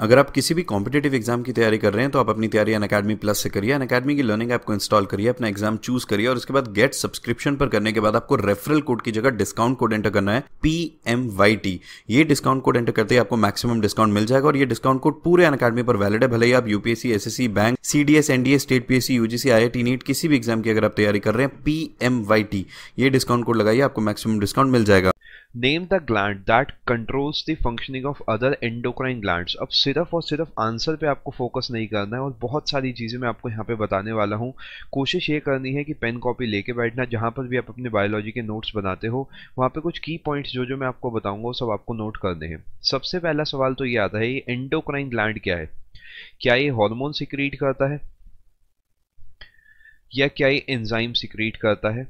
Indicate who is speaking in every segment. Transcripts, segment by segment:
Speaker 1: अगर आप किसी भी कॉम्पिटेटिव एग्जाम की तैयारी कर रहे हैं तो आप अपनी तैयारी अन अकेडमी प्लस से करिए अन अकेडमी की लर्निंग ऐप को इंस्टॉल करिए अपना एग्जाम चूज करिए और उसके बाद गेट सब्सक्रिप्शन पर करने के बाद आपको रेफरल कोड की जगह डिस्काउंट कोड एंटर करना है पी एम वाई टी ये डिस्काउंट कोड एंटर करते ही आपको मैक्सिमम डिस्काउंट मिल जाएगा और ये डिस्काउंट कोड पूरे अन अकेडमी पर वैलिड है भले ही आप UPSC S S C bank CDS NDA state PSC UGC आई नीट किसी भी एग्जाम की अगर आप तैयारी कर रहे हैं पी एम वाई टी ये डिस्काउंट कोड लगाइए आपको मैक्सिमम डिस्काउंट मिल जाएगा name the gland that controls the functioning of other endocrine glands
Speaker 2: अब सिर्फ और सिर्फ आंसर पे आपको फोकस नहीं करना है और बहुत सारी चीज़ें मैं आपको यहाँ पे बताने वाला हूँ कोशिश ये करनी है कि पेन कॉपी लेके बैठना जहाँ पर भी आप अपने बायोलॉजी के नोट्स बनाते हो वहाँ पे कुछ की पॉइंट्स जो जो मैं आपको बताऊँगा वो सब आपको नोट करने हैं सबसे पहला सवाल तो ये आता है ये एंडोक्राइन ग्लैंड क्या है क्या ये हॉर्मोन सिक्रीट करता है या क्या ये एंजाइम सिक्रीट करता है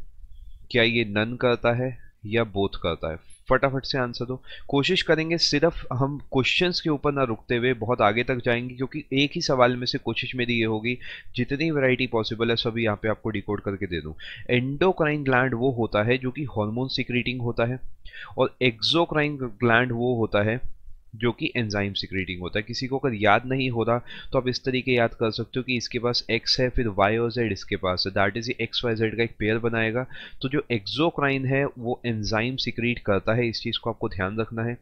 Speaker 2: क्या ये नन करता है या बोथ करता है फटाफट से आंसर दो कोशिश करेंगे सिर्फ हम क्वेश्चंस के ऊपर ना रुकते हुए बहुत आगे तक जाएंगे क्योंकि एक ही सवाल में से कोशिश मेरी ये होगी जितनी वैरायटी पॉसिबल है सभी यहाँ पे आपको डिकोड करके दे दूँ एंडोक्राइन ग्लैंड वो होता है जो कि हॉर्मोन सिक्रीटिंग होता है और एक्जोक्राइन ग्लैंड वो होता है जो कि एंजाइम सिक्रीटिंग होता है किसी को अगर याद नहीं हो रहा तो आप इस तरीके याद कर सकते हो कि इसके पास एक्स है फिर वाई और जेड इसके पास है that is X Y Z का एक पेयर बनाएगा तो जो एक्जोक्राइन है वो एंजाइम सिक्रीट करता है इस चीज़ को आपको ध्यान रखना है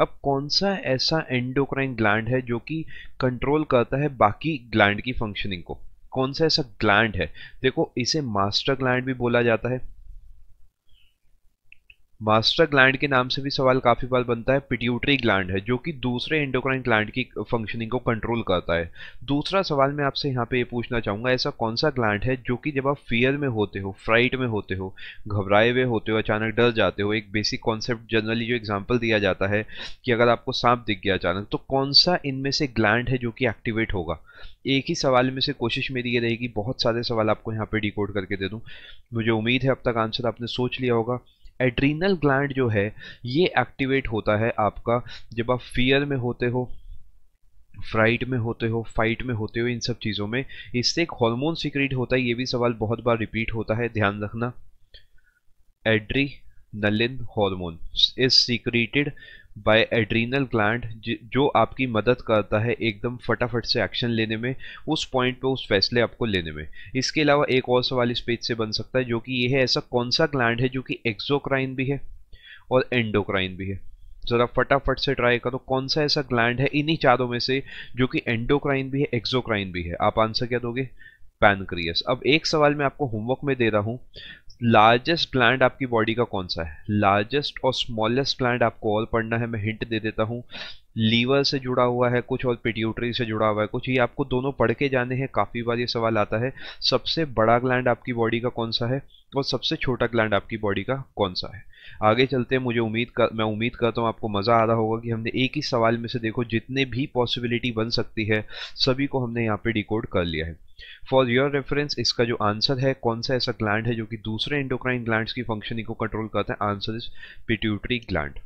Speaker 2: अब कौन सा ऐसा एंडोक्राइन ग्लैंड है जो कि कंट्रोल करता है बाकी ग्लैंड की फंक्शनिंग को कौन सा ऐसा ग्लैंड है देखो इसे मास्टर ग्लैंड भी बोला जाता है मास्टर ग्लैंड के नाम से भी सवाल काफ़ी बार बनता है पिट्यूटरी ग्लैंड है जो कि दूसरे एंडोक्राइन ग्लैंड की फंक्शनिंग को कंट्रोल करता है दूसरा सवाल मैं आपसे यहाँ पे ये पूछना चाहूँगा ऐसा कौन सा ग्लैंड है जो कि जब आप फियर में होते हो फ्राइट में होते हो घबराए हुए होते हो अचानक डर जाते हो एक बेसिक कॉन्सेप्ट जनरली जो एग्जाम्पल दिया जाता है कि अगर आपको सांप दिख गया अचानक तो कौन सा इनमें से ग्लैंड है जो कि एक्टिवेट होगा एक ही सवाल में से कोशिश मेरी ये रहेगी बहुत सारे सवाल आपको यहाँ पे डिकोड करके दे दूँ मुझे उम्मीद है अब तक आंसर आपने सोच लिया होगा एड्रीनल ग्लैंड जो है ये एक्टिवेट होता है आपका जब आप फियर में होते हो फ्राइट में होते हो फाइट में होते हो इन सब चीज़ों में इससे एक हॉर्मोन सिक्रीट होता है ये भी सवाल बहुत बार रिपीट होता है ध्यान रखना adrenaline hormone is secreted by adrenal gland जो आपकी मदद करता है एकदम फटाफट से एक्शन लेने में उस पॉइंट पे उस फैसले आपको लेने में इसके अलावा एक और सवाल इस पेज से बन सकता है जो कि ये है ऐसा कौन सा ग्लैंड है जो कि एक्सोक्राइन भी है और एंडोक्राइन भी है ज़रा फटाफट से ट्राई करो कौन सा ऐसा ग्लैंड है इन्हीं चारों में से जो कि एंडोक्राइन भी है एक्सोक्राइन भी है आप आंसर क्या दोगे पैनक्रियस अब एक सवाल मैं आपको होमवर्क में दे रहा हूँ लार्जेस्ट प्लांट आपकी बॉडी का कौन सा है लार्जेस्ट और स्मॉलेस्ट प्लांट आपको और पढ़ना है मैं हिंट दे देता हूँ लीवर से जुड़ा हुआ है कुछ और पिट्यूटरी से जुड़ा हुआ है कुछ ये आपको दोनों पढ़ के जाने हैं काफ़ी बार ये सवाल आता है सबसे बड़ा ग्लैंड आपकी बॉडी का कौन सा है और सबसे छोटा ग्लैंड आपकी बॉडी का कौन सा है आगे चलते मुझे उम्मीद कर मैं उम्मीद करता हूँ आपको मज़ा आ रहा होगा कि हमने एक ही सवाल में से देखो जितने भी पॉसिबिलिटी बन सकती है सभी को हमने यहाँ पर डिकोड कर लिया है फॉर योर रेफरेंस इसका जो आंसर है कौन सा ऐसा ग्लैंड है जो कि दूसरे इंडोक्राइन ग्लैंड की फंक्शनिंग को कंट्रोल करता है answer is pituitary gland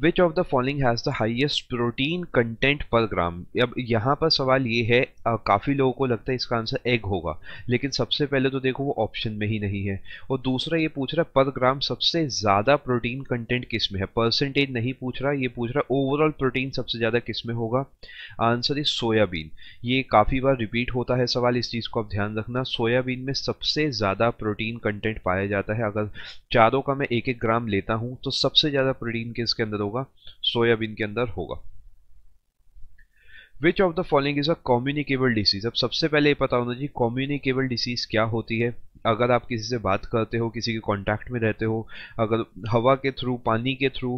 Speaker 2: which of the following has the highest protein content per gram अब यहाँ पर सवाल ये है काफ़ी लोगों को लगता है इसका आंसर एग होगा लेकिन सबसे पहले तो देखो वो ऑप्शन में ही नहीं है और दूसरा ये पूछ रहा है पर ग्राम सबसे ज़्यादा प्रोटीन कंटेंट किस में है परसेंटेज नहीं पूछ रहा ये पूछ रहा है ओवरऑल प्रोटीन सबसे ज़्यादा किस में होगा आंसर इज सोयाबीन ये काफ़ी बार रिपीट होता है सवाल इस चीज़ को आप ध्यान रखना सोयाबीन में सबसे ज़्यादा प्रोटीन कंटेंट पाया जाता है अगर चारों का मैं एक एक ग्राम लेता हूँ तो सबसे ज़्यादा प्रोटीन किसके अंदर होगा सोयाबीन के अंदर होगा which of the following is a communicable disease अब सबसे पहले ये पता होना चाहिए कॉम्युनिकेबल डिसीज क्या होती है अगर आप किसी से बात करते हो किसी के कांटेक्ट में रहते हो अगर हवा के थ्रू पानी के थ्रू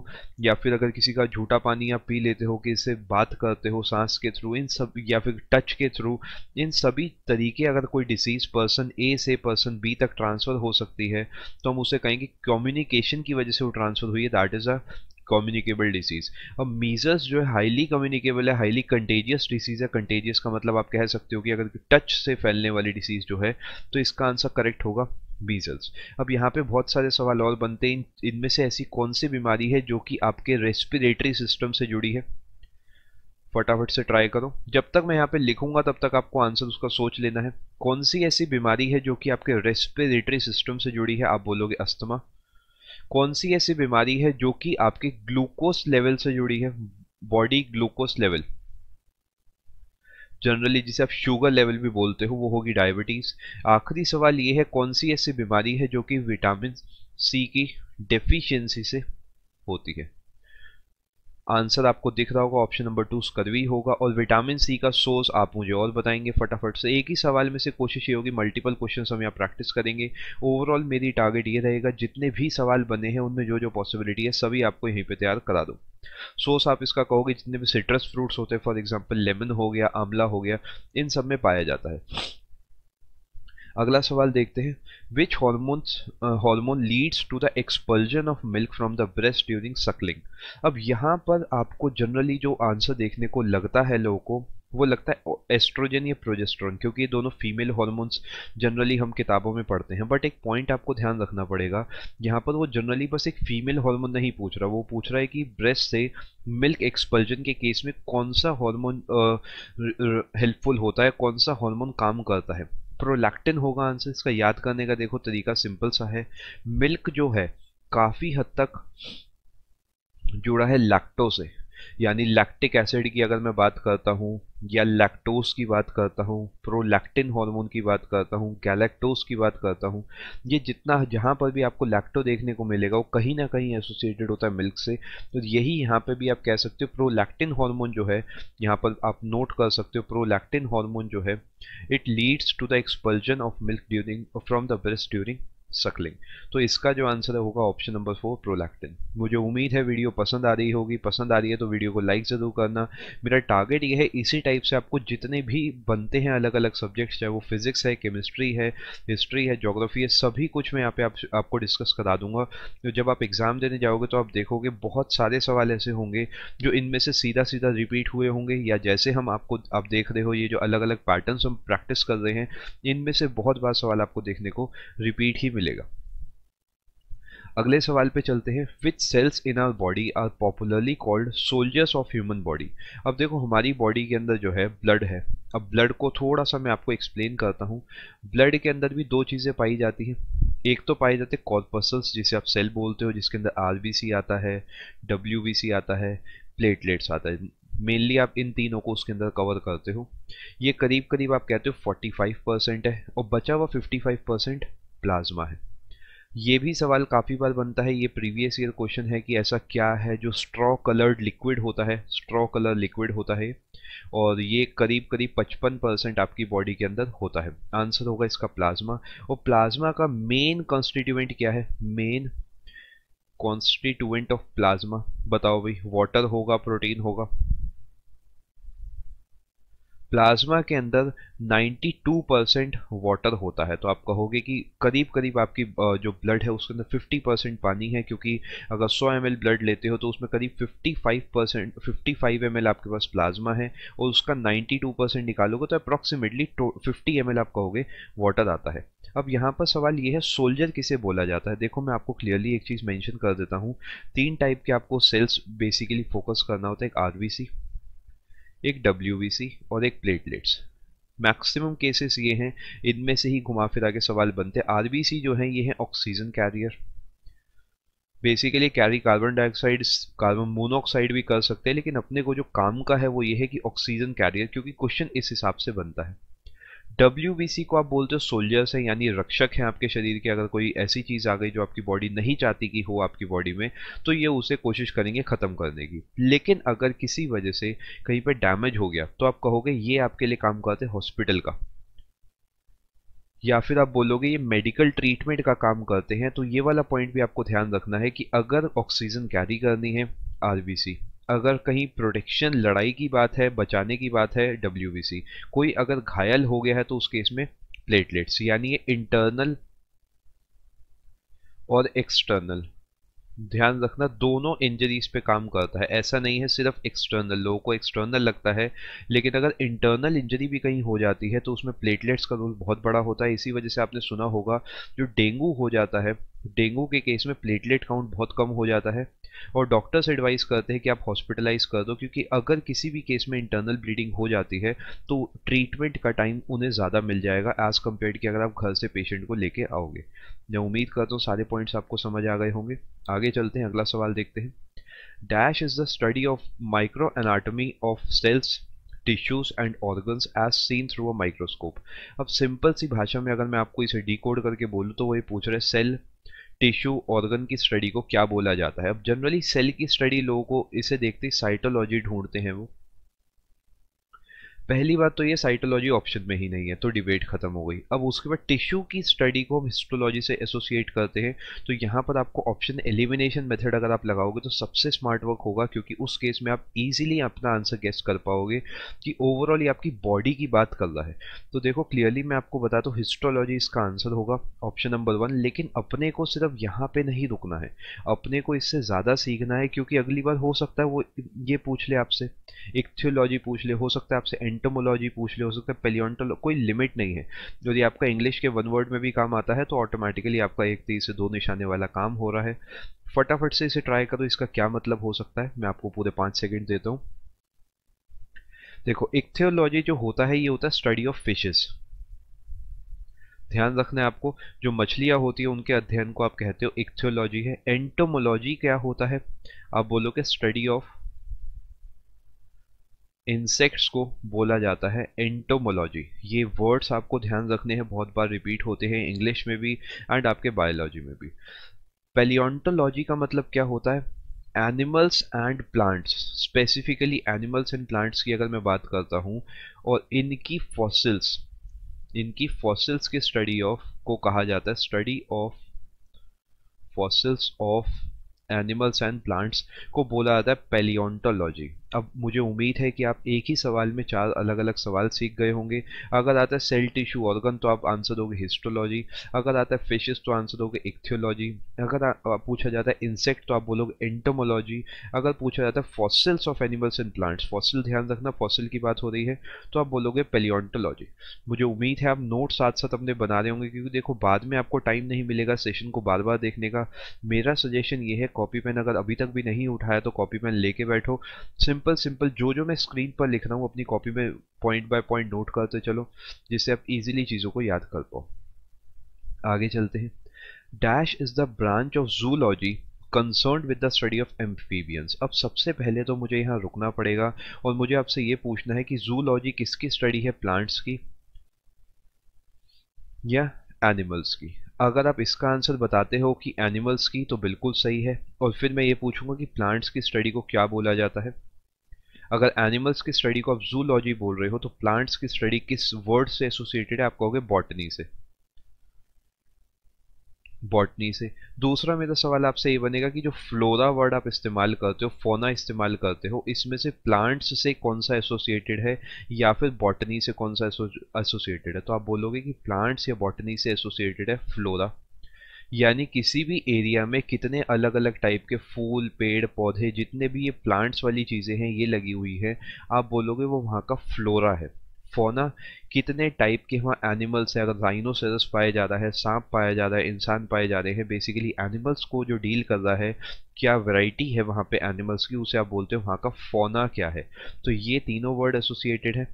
Speaker 2: या फिर अगर किसी का झूठा पानी आप पी लेते हो किसी से बात करते हो सांस के थ्रू इन सब या फिर टच के थ्रू इन सभी तरीके अगर कोई डिसीज पर्सन ए से पर्सन बी तक ट्रांसफ़र हो सकती है तो हम उसे कहेंगे कम्युनिकेशन की वजह से वो ट्रांसफ़र हुई है that is a communicable disease अब मीजस जो है हाईली कम्युनिकेबल है हाईली कंटेजियस डिसीज है कंटेजियस का मतलब आप कह सकते हो कि अगर टच से फैलने वाली डिसीज जो है तो इसका आंसर करेक्ट होगा मीजल्स अब यहाँ पे बहुत सारे सवाल और बनते हैं इनमें से ऐसी कौन सी बीमारी है जो कि आपके रेस्पिरेटरी सिस्टम से जुड़ी है फटाफट से ट्राई करो जब तक मैं यहाँ पे लिखूंगा तब तक आपको आंसर उसका सोच लेना है कौन सी ऐसी बीमारी है जो कि आपके रेस्पिरेटरी सिस्टम से जुड़ी है आप बोलोगे अस्थमा कौन सी ऐसी बीमारी है जो कि आपके ग्लूकोस लेवल से जुड़ी है बॉडी ग्लूकोज लेवल जनरली जिसे आप शुगर लेवल भी बोलते हो वो होगी डायबिटीज आखिरी सवाल ये है कौन सी ऐसी बीमारी है जो कि विटामिन सी की डेफिशिएंसी से होती है आंसर आपको दिख रहा होगा ऑप्शन नंबर टू स्कर्वी होगा और विटामिन सी का सोर्स आप मुझे और बताएंगे फटाफट से एक ही सवाल में से कोशिश ये होगी मल्टीपल क्वेश्चन हम यहाँ प्रैक्टिस करेंगे ओवरऑल मेरी टारगेट ये रहेगा जितने भी सवाल बने हैं उनमें जो जो पॉसिबिलिटी है सभी आपको यहीं पर तैयार करा दो सोर्स आप इसका कहोगे जितने भी सिट्रस फ्रूट्स होते हैं फॉर एग्जाम्पल लेमन हो गया आंवला हो गया इन सब में पाया जाता है अगला सवाल देखते हैं which hormones hormone leads to the expulsion of milk from the breast during suckling अब यहाँ पर आपको जनरली जो आंसर देखने को लगता है लोगों को वो लगता है एस्ट्रोजन या प्रोजेस्ट्रॉन क्योंकि ये दोनों फीमेल हॉर्मोन्स जनरली हम किताबों में पढ़ते हैं बट एक पॉइंट आपको ध्यान रखना पड़ेगा यहाँ पर वो जनरली बस एक फीमेल हॉर्मोन नहीं पूछ रहा वो पूछ रहा है कि ब्रेस्ट से मिल्क एक्सपल्जन के केस में कौन सा हॉर्मोन हेल्पफुल uh, होता है कौन सा हॉर्मोन काम करता है प्रोलैक्टिन होगा आंसर इसका याद करने का देखो तरीका सिंपल सा है मिल्क जो है काफ़ी हद तक जुड़ा है लैक्टो से यानी लैक्टिक एसिड की अगर मैं बात करता हूँ या लैक्टोज की बात करता हूँ प्रोलैक्टिन हार्मोन की बात करता हूँ गैलेक्टोज की बात करता हूँ ये जितना जहाँ पर भी आपको लैक्टो देखने को मिलेगा वो कहीं ना कहीं एसोसिएटेड होता है मिल्क से तो यही यहाँ पे भी आप कह सकते हो प्रोलैक्टिन हार्मोन जो है यहाँ पर आप नोट कर सकते हो प्रोलैक्टिन हार्मोन जो है it leads to the expulsion of milk during from the breast during suckling तो इसका जो आंसर होगा ऑप्शन नंबर फोर प्रोलैक्टिन मुझे उम्मीद है वीडियो पसंद आ रही होगी पसंद आ रही है तो वीडियो को लाइक ज़रूर करना मेरा टारगेट ये है इसी टाइप से आपको जितने भी बनते हैं अलग अलग सब्जेक्ट्स चाहे वो फिजिक्स है केमिस्ट्री है हिस्ट्री है जोग्राफी है सभी कुछ मैं यहाँ पे आप, आपको डिस्कस करा दूंगा तो जब आप एग्ज़ाम देने जाओगे तो आप देखोगे बहुत सारे सवाल ऐसे होंगे जो इनमें से सीधा सीधा रिपीट हुए होंगे या जैसे हम आपको आप देख रहे हो ये जो अलग अलग पैटर्न हम प्रैक्टिस कर रहे हैं इनमें से बहुत बार सवाल आपको देखने को रिपीट ही मिले मिलेगा अगले सवाल पे चलते हैं which cells in our body are popularly called soldiers of human body अब देखो हमारी बॉडी के अंदर जो है ब्लड है अब ब्लड को थोड़ा सा मैं आपको एक्सप्लेन करता हूँ ब्लड के अंदर भी दो चीज़ें पाई जाती हैं एक तो पाए जाते हैं कॉर्पसल्स जिसे आप सेल बोलते हो जिसके अंदर आर आता है डब्ल्यू आता है प्लेटलेट्स आता है मेनली आप इन तीनों को उसके अंदर कवर करते हो ये करीब करीब आप कहते हो 45 है और बचा हुआ 55 परसेंट प्लाज्मा है ये भी सवाल काफ़ी बार बनता है ये प्रीवियस ईयर क्वेश्चन है कि ऐसा क्या है जो स्ट्रॉ कलर्ड लिक्विड होता है स्ट्रॉ कलर लिक्विड होता है और ये करीब करीब 55 परसेंट आपकी बॉडी के अंदर होता है आंसर होगा इसका प्लाज्मा और प्लाज्मा का मेन कॉन्स्टिट्यूएंट क्या है मेन कॉन्स्टिट्यूएंट ऑफ प्लाज्मा बताओ भाई वाटर होगा प्रोटीन होगा प्लाज्मा के अंदर 92 परसेंट वाटर होता है तो आप कहोगे कि करीब करीब आपकी जो ब्लड है उसके अंदर 50 परसेंट पानी है क्योंकि अगर 100 एम ब्लड लेते हो तो उसमें करीब 55 परसेंट फिफ्टी फाइव आपके पास प्लाज्मा है और उसका 92 परसेंट निकालोगे तो अप्रॉक्सीमेटली 50 एम आप कहोगे वाटर आता है अब यहाँ पर सवाल ये है सोल्जर किसे बोला जाता है देखो मैं आपको क्लियरली एक चीज़ मैंशन कर देता हूँ तीन टाइप के आपको सेल्स बेसिकली फोकस करना होता है एक आर एक डब्ल्यू और एक प्लेटलेट्स मैक्सिमम केसेस ये हैं इनमें से ही घुमा फिरा के सवाल बनते हैं आर जो है ये है oxygen carrier basically carry carbon dioxide carbon monoxide भी कर सकते हैं लेकिन अपने को जो काम का है वो ये है कि ऑक्सीजन कैरियर क्योंकि क्वेश्चन इस हिसाब से बनता है डब्ल्यू को आप बोलते हो सोल्जर्स है यानी रक्षक है आपके शरीर के अगर कोई ऐसी चीज़ आ गई जो आपकी बॉडी नहीं चाहती कि हो आपकी बॉडी में तो ये उसे कोशिश करेंगे ख़त्म करने की लेकिन अगर किसी वजह से कहीं पर डैमेज हो गया तो आप कहोगे ये आपके लिए काम करते हॉस्पिटल का या फिर आप बोलोगे ये मेडिकल ट्रीटमेंट का काम करते हैं तो ये वाला पॉइंट भी आपको ध्यान रखना है कि अगर ऑक्सीजन कैरी करनी है आरबीसी अगर कहीं प्रोटेक्शन लड़ाई की बात है बचाने की बात है डब्ल्यू कोई अगर घायल हो गया है तो उस केस में प्लेटलेट्स यानी ये इंटरनल और एक्सटर्नल ध्यान रखना दोनों इंजरीज पे काम करता है ऐसा नहीं है सिर्फ एक्सटर्नल लोगों को एक्सटर्नल लगता है लेकिन अगर इंटरनल इंजरी भी कहीं हो जाती है तो उसमें प्लेटलेट्स का रोल बहुत बड़ा होता है इसी वजह से आपने सुना होगा जो डेंगू हो जाता है डेंगू के केस में प्लेटलेट काउंट बहुत कम हो जाता है और डॉक्टर्स एडवाइस करते हैं कि आप हॉस्पिटलाइज कर दो क्योंकि अगर किसी भी केस में इंटरनल ब्लीडिंग हो जाती है तो ट्रीटमेंट का टाइम उन्हें ज़्यादा मिल जाएगा एज़ कम्पेयर कि अगर आप घर से पेशेंट को लेके आओगे मैं उम्मीद करता हूँ सारे पॉइंट्स आपको समझ आ गए होंगे आगे चलते हैं अगला सवाल देखते हैं dash is the study of micro anatomy of cells tissues and organs as seen through a microscope अब सिंपल सी भाषा में अगर मैं आपको इसे डी करके बोलूँ तो वो ये पूछ रहे सेल टिश्यू ऑर्गन की स्टडी को क्या बोला जाता है अब जनरली सेल की स्टडी लोगों को इसे देखते साइटोलॉजी ढूंढते हैं वो पहली बात तो ये साइटोलॉजी ऑप्शन में ही नहीं है तो डिबेट खत्म हो गई अब उसके बाद टिश्यू की स्टडी को हम हिस्टोलॉजी से एसोसिएट करते हैं तो यहाँ पर आपको ऑप्शन एलिमिनेशन मेथड अगर आप लगाओगे तो सबसे स्मार्ट वर्क होगा क्योंकि उस केस में आप इजीली अपना आंसर गेस कर पाओगे कि ओवरऑल ये आपकी बॉडी की बात कर रहा है तो देखो क्लियरली मैं आपको बता दूँ हिस्टोलॉजी इसका आंसर होगा ऑप्शन नंबर वन लेकिन अपने को सिर्फ यहाँ पर नहीं रुकना है अपने को इससे ज़्यादा सीखना है क्योंकि अगली बार हो सकता है वो ये पूछ ले आपसे एक थियोलॉजी पूछ ले हो सकता है आपसे एंटोमोलॉजी पूछ ले हो सकता है पेलियोटोलो कोई लिमिट नहीं है यदि आपका इंग्लिश के वन वर्ड में भी काम आता है तो ऑटोमेटिकली आपका एक तीर से दो निशाने वाला काम हो रहा है फटाफट से इसे ट्राई करो इसका क्या मतलब हो सकता है मैं आपको पूरे पाँच सेकेंड देता हूँ देखो इक्थियोलॉजी जो होता है ये होता है स्टडी ऑफ फिशेस ध्यान रखना है आपको जो मछलियां होती है उनके अध्ययन को आप कहते हो इक्थियोलॉजी है एंटोमोलॉजी क्या होता है आप बोलो कि स्टडी ऑफ इंसेक्ट्स को बोला जाता है एंटोमोलॉजी ये वर्ड्स आपको ध्यान रखने हैं बहुत बार रिपीट होते हैं इंग्लिश में भी एंड आपके बायोलॉजी में भी पेलियोन्टोलॉजी का मतलब क्या होता है animals and plants specifically animals and plants की अगर मैं बात करता हूँ और इनकी फॉसिल्स इनकी फॉसिल्स के स्टडी ऑफ को कहा जाता है study of fossils of animals and plants को बोला जाता है पेलियोन्टोलॉजी अब मुझे उम्मीद है कि आप एक ही सवाल में चार अलग अलग सवाल सीख गए होंगे अगर आता है सेल टिश्यू ऑर्गन तो आप आंसर दोगे हिस्टोलॉजी अगर आता है फिशेस तो आंसर दोगे इक्थियोलॉजी अगर आप पूछा जाता है इंसेक्ट तो आप बोलोगे एंटोमोलॉजी अगर पूछा जाता है fossils of animals and plants fossil ध्यान रखना फॉसिल की बात हो रही है तो आप बोलोगे पेलियोटोलॉजी मुझे उम्मीद है आप नोट साथ साथ अपने बना रहे होंगे क्योंकि देखो बाद में आपको टाइम नहीं मिलेगा सेशन को बार बार देखने का मेरा सजेशन ये है कॉपी पेन अगर अभी तक भी नहीं उठाया तो कॉपी पेन लेके बैठो सिंपल सिंपल जो जो मैं स्क्रीन पर लिख रहा हूँ अपनी कॉपी में पॉइंट बाय पॉइंट नोट करते चलो जिससे आप इजीली चीज़ों को याद कर पाओ आगे चलते हैं dash is the branch of zoology concern with the study of amphibians अब सबसे पहले तो मुझे यहाँ रुकना पड़ेगा और मुझे आपसे ये पूछना है कि जूलॉजी किसकी स्टडी है प्लांट्स की या एनिमल्स की अगर आप इसका आंसर बताते हो कि एनिमल्स की तो बिल्कुल सही है और फिर मैं ये पूछूंगा कि प्लांट्स की स्टडी को क्या बोला जाता है अगर एनिमल्स की स्टडी को आप जूलॉजी बोल रहे हो तो प्लांट्स की स्टडी किस वर्ड से एसोसिएटेड है आप कहोगे बॉटनी से बॉटनी से दूसरा मेरा सवाल आपसे ये बनेगा कि जो फ्लोरा वर्ड आप इस्तेमाल करते हो फोना इस्तेमाल करते हो इसमें से प्लांट्स से कौन सा एसोसिएटेड है या फिर बॉटनी से कौन सा एसोसिएटेड है तो आप बोलोगे कि प्लांट्स या बॉटनी से एसोसिएटेड है फ्लोरा यानी किसी भी एरिया में कितने अलग अलग टाइप के फूल पेड़ पौधे जितने भी ये प्लांट्स वाली चीज़ें हैं ये लगी हुई है आप बोलोगे वो वहाँ का फ्लोरा है फोना कितने टाइप के वहाँ एनिमल्स हैं अगर राइनोसेरस पाया जा रहा है सांप पाया जा रहा है इंसान पाए जा रहे हैं बेसिकली एनिमल्स को जो डील कर रहा है क्या वैरायटी है वहाँ पे एनिमल्स की उसे आप बोलते हो वहाँ का फोना क्या है तो ये तीनों वर्ड एसोसिएटेड है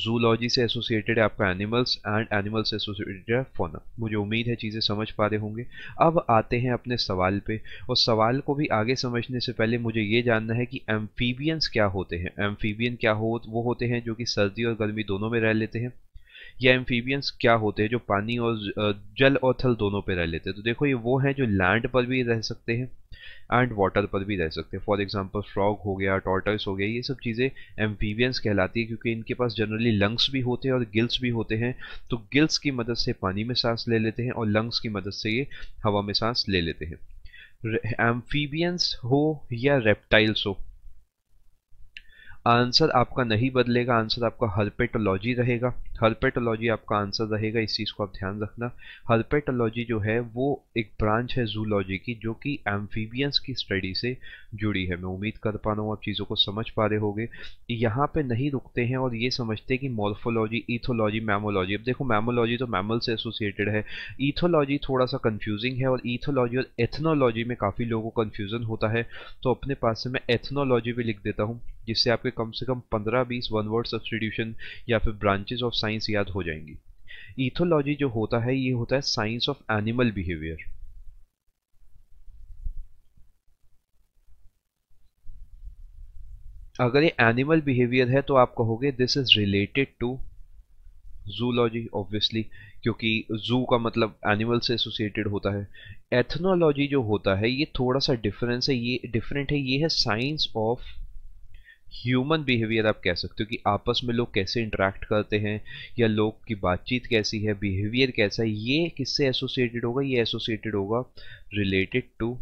Speaker 2: जूलॉजी से एसोसिएटेड है आपका एनिमल्स एंड एनिमल्स से एसोसिएटेड है फोना मुझे उम्मीद है चीज़ें समझ पा रहे होंगे अब आते हैं अपने सवाल पे और सवाल को भी आगे समझने से पहले मुझे ये जानना है कि एम्फीबियंस क्या होते हैं एम्फीबियन क्या हो वो होते हैं जो कि सर्दी और गर्मी दोनों में रह लेते हैं या एम्फीबियंस क्या होते हैं जो पानी और जल और थल दोनों पर रह लेते हैं तो देखो ये वो हैं जो लैंड पर भी रह सकते हैं एंड वाटर पर भी रह सकते हैं फॉर एग्जाम्पल फ्रॉग हो गया टॉर्टर्स हो गया ये सब चीज़ें एम्फीवियंस कहलाती है क्योंकि इनके पास जनरली लंग्स भी होते हैं और गिल्स भी होते हैं तो गिल्स की मदद से पानी में सांस ले लेते हैं और लंग्स की मदद से ये हवा में सांस ले लेते हैं एम्फीबियंस हो या रेप्टाइल्स हो आंसर आपका नहीं बदलेगा आंसर आपका हर्पेटोलॉजी रहेगा हर्पेटोलॉजी आपका आंसर रहेगा इस चीज़ को आप ध्यान रखना हर्पेटोलॉजी जो है वो एक ब्रांच है जूलॉजी की जो कि एम्फीबियंस की स्टडी से जुड़ी है मैं उम्मीद कर पा रहा हूँ आप चीज़ों को समझ पा रहे होंगे यहाँ पे नहीं रुकते हैं और ये समझते हैं कि मॉर्फोलॉजी ईथोलॉजी मैमोलॉजी अब देखो मैमोलॉजी तो मैमल से एसोसिएटेड है ईथोलॉजी थोड़ा सा कन्फ्यूजिंग है और ईथोलॉजी और एथनोलॉजी में काफ़ी लोगों को कन्फ्यूज़न होता है तो अपने पास से मैं एथनोलॉजी भी लिख देता हूँ जिससे आपके कम से कम पंद्रह बीस वन वर्ड सब्सटीट्यूशन या फिर ब्रांचेज ऑफ साइंस याद हो जाएंगी ईथोलॉजी जो होता है ये होता है साइंस ऑफ एनिमल बिहेवियर अगर ये एनिमल बिहेवियर है तो आप कहोगे this is related to zoology obviously क्योंकि जू का मतलब एनिमल से एसोसिएटेड होता है एथनोलॉजी जो होता है ये थोड़ा सा डिफरेंस है ये डिफरेंट है ये है साइंस ऑफ ह्यूमन बिहेवियर आप कह सकते हो कि आपस में लोग कैसे इंटरेक्ट करते हैं या लोग की बातचीत कैसी है बिहेवियर कैसा है ये किससे एसोसिएटेड होगा ये एसोसिएटेड होगा रिलेटेड टू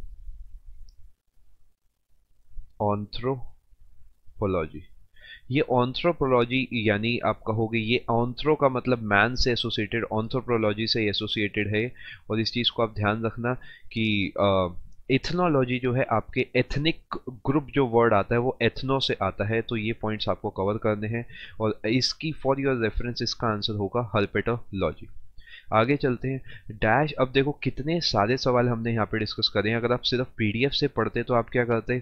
Speaker 2: ऑन्थ्रो एंथ्रोपोलॉजी ये ऑन्थ्रोपोलॉजी यानी आप कहोगे ये ऑन्थ्रो का मतलब मैन से एसोसिएटेड ऑन्थ्रोपोलॉजी से एसोसिएटेड है और इस चीज़ को आप ध्यान रखना कि इथनोलॉजी जो है आपके एथनिक ग्रुप जो वर्ड आता है वो एथनो से आता है तो ये पॉइंट्स आपको कवर करने हैं और इसकी फॉर योर रेफरेंस इसका आंसर होगा हर्पेटोलॉजी आगे चलते हैं डैश अब देखो कितने सारे सवाल हमने यहाँ पे डिस्कस करे हैं अगर आप सिर्फ पीडीएफ से पढ़ते तो आप क्या करते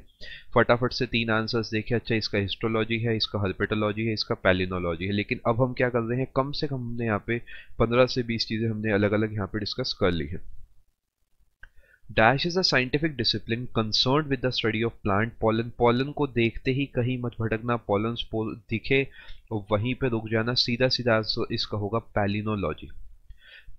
Speaker 2: फटाफट से तीन आंसर्स देखे अच्छा इसका हिस्टोलॉजी है इसका हर्पेटोलॉजी है इसका पैलिनोलॉजी है लेकिन अब हम क्या कर रहे हैं कम से कम हमने यहाँ पे पंद्रह से बीस चीज़ें हमने अलग अलग यहाँ पे डिस्कस कर ली है dash is a scientific discipline concern with the study of plant pollen pollen को देखते ही कहीं मत भटकना पॉलन दिखे और वहीं पे रुक जाना सीधा सीधा इसका होगा पैलिनोलॉजी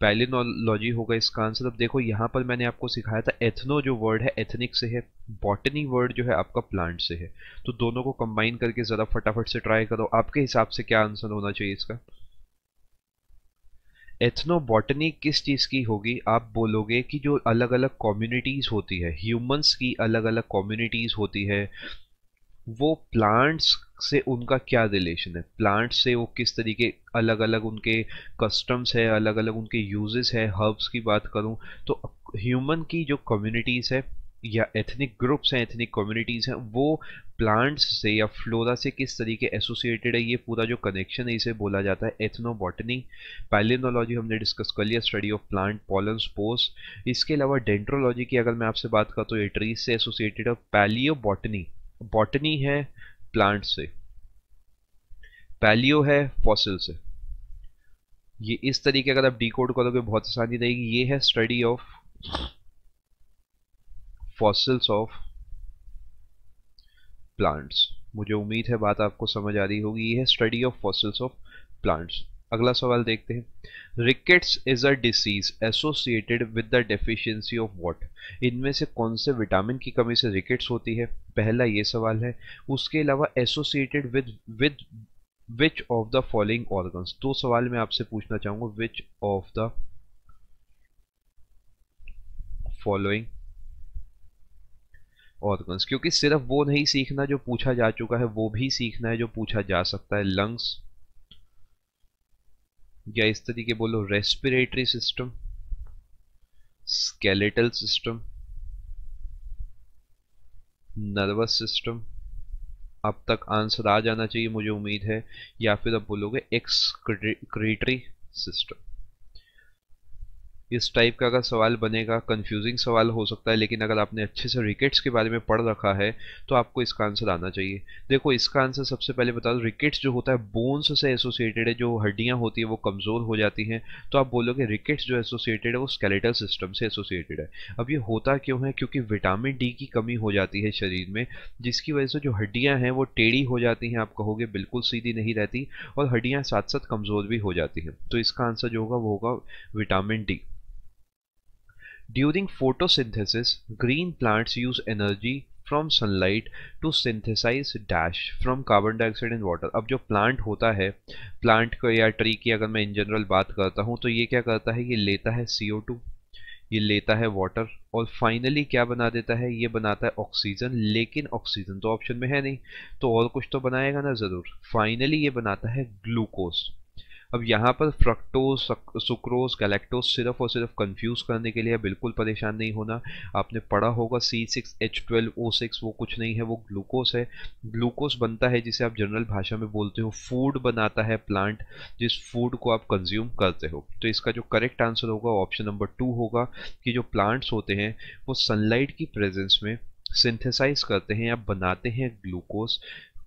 Speaker 2: पैलिनोलॉजी होगा इसका आंसर अब देखो यहाँ पर मैंने आपको सिखाया था एथनो जो वर्ड है एथनिक से है बॉटनी वर्ड जो है आपका प्लांट से है तो दोनों को कंबाइन करके ज़रा फटाफट से ट्राई करो आपके हिसाब से क्या आंसर होना चाहिए इसका एथनो बॉटनी किस चीज़ की होगी आप बोलोगे कि जो अलग अलग कम्युनिटीज़ होती है ह्यूमंस की अलग अलग कम्युनिटीज़ होती है वो प्लांट्स से उनका क्या रिलेशन है प्लांट से वो किस तरीके अलग अलग उनके कस्टम्स है अलग अलग उनके यूजेस है हर्ब्स की बात करूं तो ह्यूमन की जो कम्युनिटीज़ है या एथनिक ग्रुप्स हैं एथनिक कम्युनिटीज़ हैं वो प्लांट्स से या फ्लोरा से किस तरीके एसोसिएटेड है ये पूरा जो कनेक्शन है इसे बोला जाता है एथनोबॉटनी पैलिनोलॉजी हमने डिस्कस कर लिया study of plant pollen spores इसके अलावा डेंट्रोलॉजी की अगर मैं आपसे बात करता तो ये ट्रीज से एसोसिएटेड है पैलियोबॉटनी बॉटनी है प्लांट से पैलियो है फॉसिल से ये इस तरीके अगर आप डी कोड करोगे बहुत आसानी रहेगी ये है study of fossils of plants मुझे उम्मीद है बात आपको समझ आ रही होगी ये है study of fossils of plants अगला सवाल देखते हैं rickets is a disease associated with the deficiency of what इनमें से कौन से विटामिन की कमी से रिकेट्स होती है पहला ये सवाल है उसके अलावा associated with with which of the following organs दो सवाल मैं आपसे पूछना चाहूंगा which of the following organs क्योंकि सिर्फ वो नहीं सीखना जो पूछा जा चुका है वो भी सीखना है जो पूछा जा सकता है लंग्स या इस तरीके बोलो respiratory system skeletal system nervous system अब तक आंसर आ जाना चाहिए मुझे उम्मीद है या फिर आप बोलोगे एक्सक्रीटरी सिस्टम इस टाइप का अगर सवाल बनेगा कंफ्यूजिंग सवाल हो सकता है लेकिन अगर आपने अच्छे से रिकेट्स के बारे में पढ़ रखा है तो आपको इसका आंसर आना चाहिए देखो इसका आंसर सबसे पहले बता दो रिकेट्स जो होता है बोन्स से एसोसिएटेड है जो हड्डियाँ होती है वो कमज़ोर हो जाती हैं तो आप बोलोगे रिकेट्स जो एसोसिएटेड है वो स्केलेटल सिस्टम से एसोसिएटेड है अब ये होता क्यों है क्योंकि विटामिन डी की कमी हो जाती है शरीर में जिसकी वजह से जो हड्डियाँ हैं वो टेढ़ी हो जाती हैं आप कहोगे बिल्कुल सीधी नहीं रहती और हड्डियाँ साथ साथ कमज़ोर भी हो जाती हैं तो इसका आंसर जो होगा वो होगा vitamin D During photosynthesis, green plants use energy from sunlight to synthesize dash from carbon dioxide and water अब जो प्लांट होता है प्लांट को या ट्री की अगर मैं इन जनरल बात करता हूँ तो ये क्या करता है ये लेता है सी ये लेता है वाटर और फाइनली क्या बना देता है ये बनाता है ऑक्सीजन लेकिन ऑक्सीजन तो ऑप्शन में है नहीं तो और कुछ तो बनाएगा ना ज़रूर फाइनली ये बनाता है ग्लूकोज अब यहाँ पर फ्रक्टोज सुक्रोज गलेक्टोज सिर्फ और सिर्फ कंफ्यूज करने के लिए बिल्कुल परेशान नहीं होना आपने पढ़ा होगा C six H twelve O six वो कुछ नहीं है वो ग्लूकोज है ग्लूकोज बनता है जिसे आप जनरल भाषा में बोलते हो फूड बनाता है प्लांट जिस फूड को आप कंज्यूम करते हो तो इसका जो करेक्ट आंसर होगा ऑप्शन नंबर टू होगा कि जो प्लांट्स होते हैं वो सनलाइट की प्रेजेंस में सिंथेसाइज करते हैं या बनाते हैं ग्लूकोज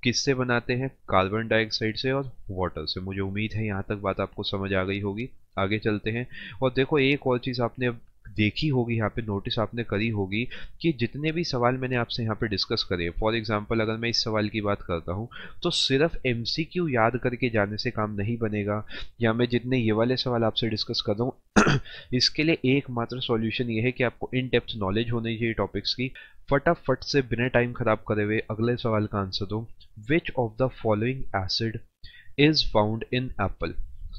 Speaker 2: किससे बनाते हैं कार्बन डाइऑक्साइड से और वाटर से मुझे उम्मीद है यहाँ तक बात आपको समझ आ गई होगी आगे चलते हैं और देखो एक और चीज़ आपने अब देखी होगी यहाँ पे नोटिस आपने करी होगी कि जितने भी सवाल मैंने आपसे यहाँ पे डिस्कस करे फॉर एग्जांपल अगर मैं इस सवाल की बात करता हूँ तो सिर्फ एमसीक्यू याद करके जाने से काम नहीं बनेगा या मैं जितने ये वाले सवाल आपसे डिस्कस कर रहा हूँ इसके लिए एकमात्र सॉल्यूशन ये है कि आपको इन डेप्थ नॉलेज होनी चाहिए टॉपिक्स की फटाफट से बिना टाइम खराब करे हुए अगले सवाल का आंसर दो which of the following acid is found in apple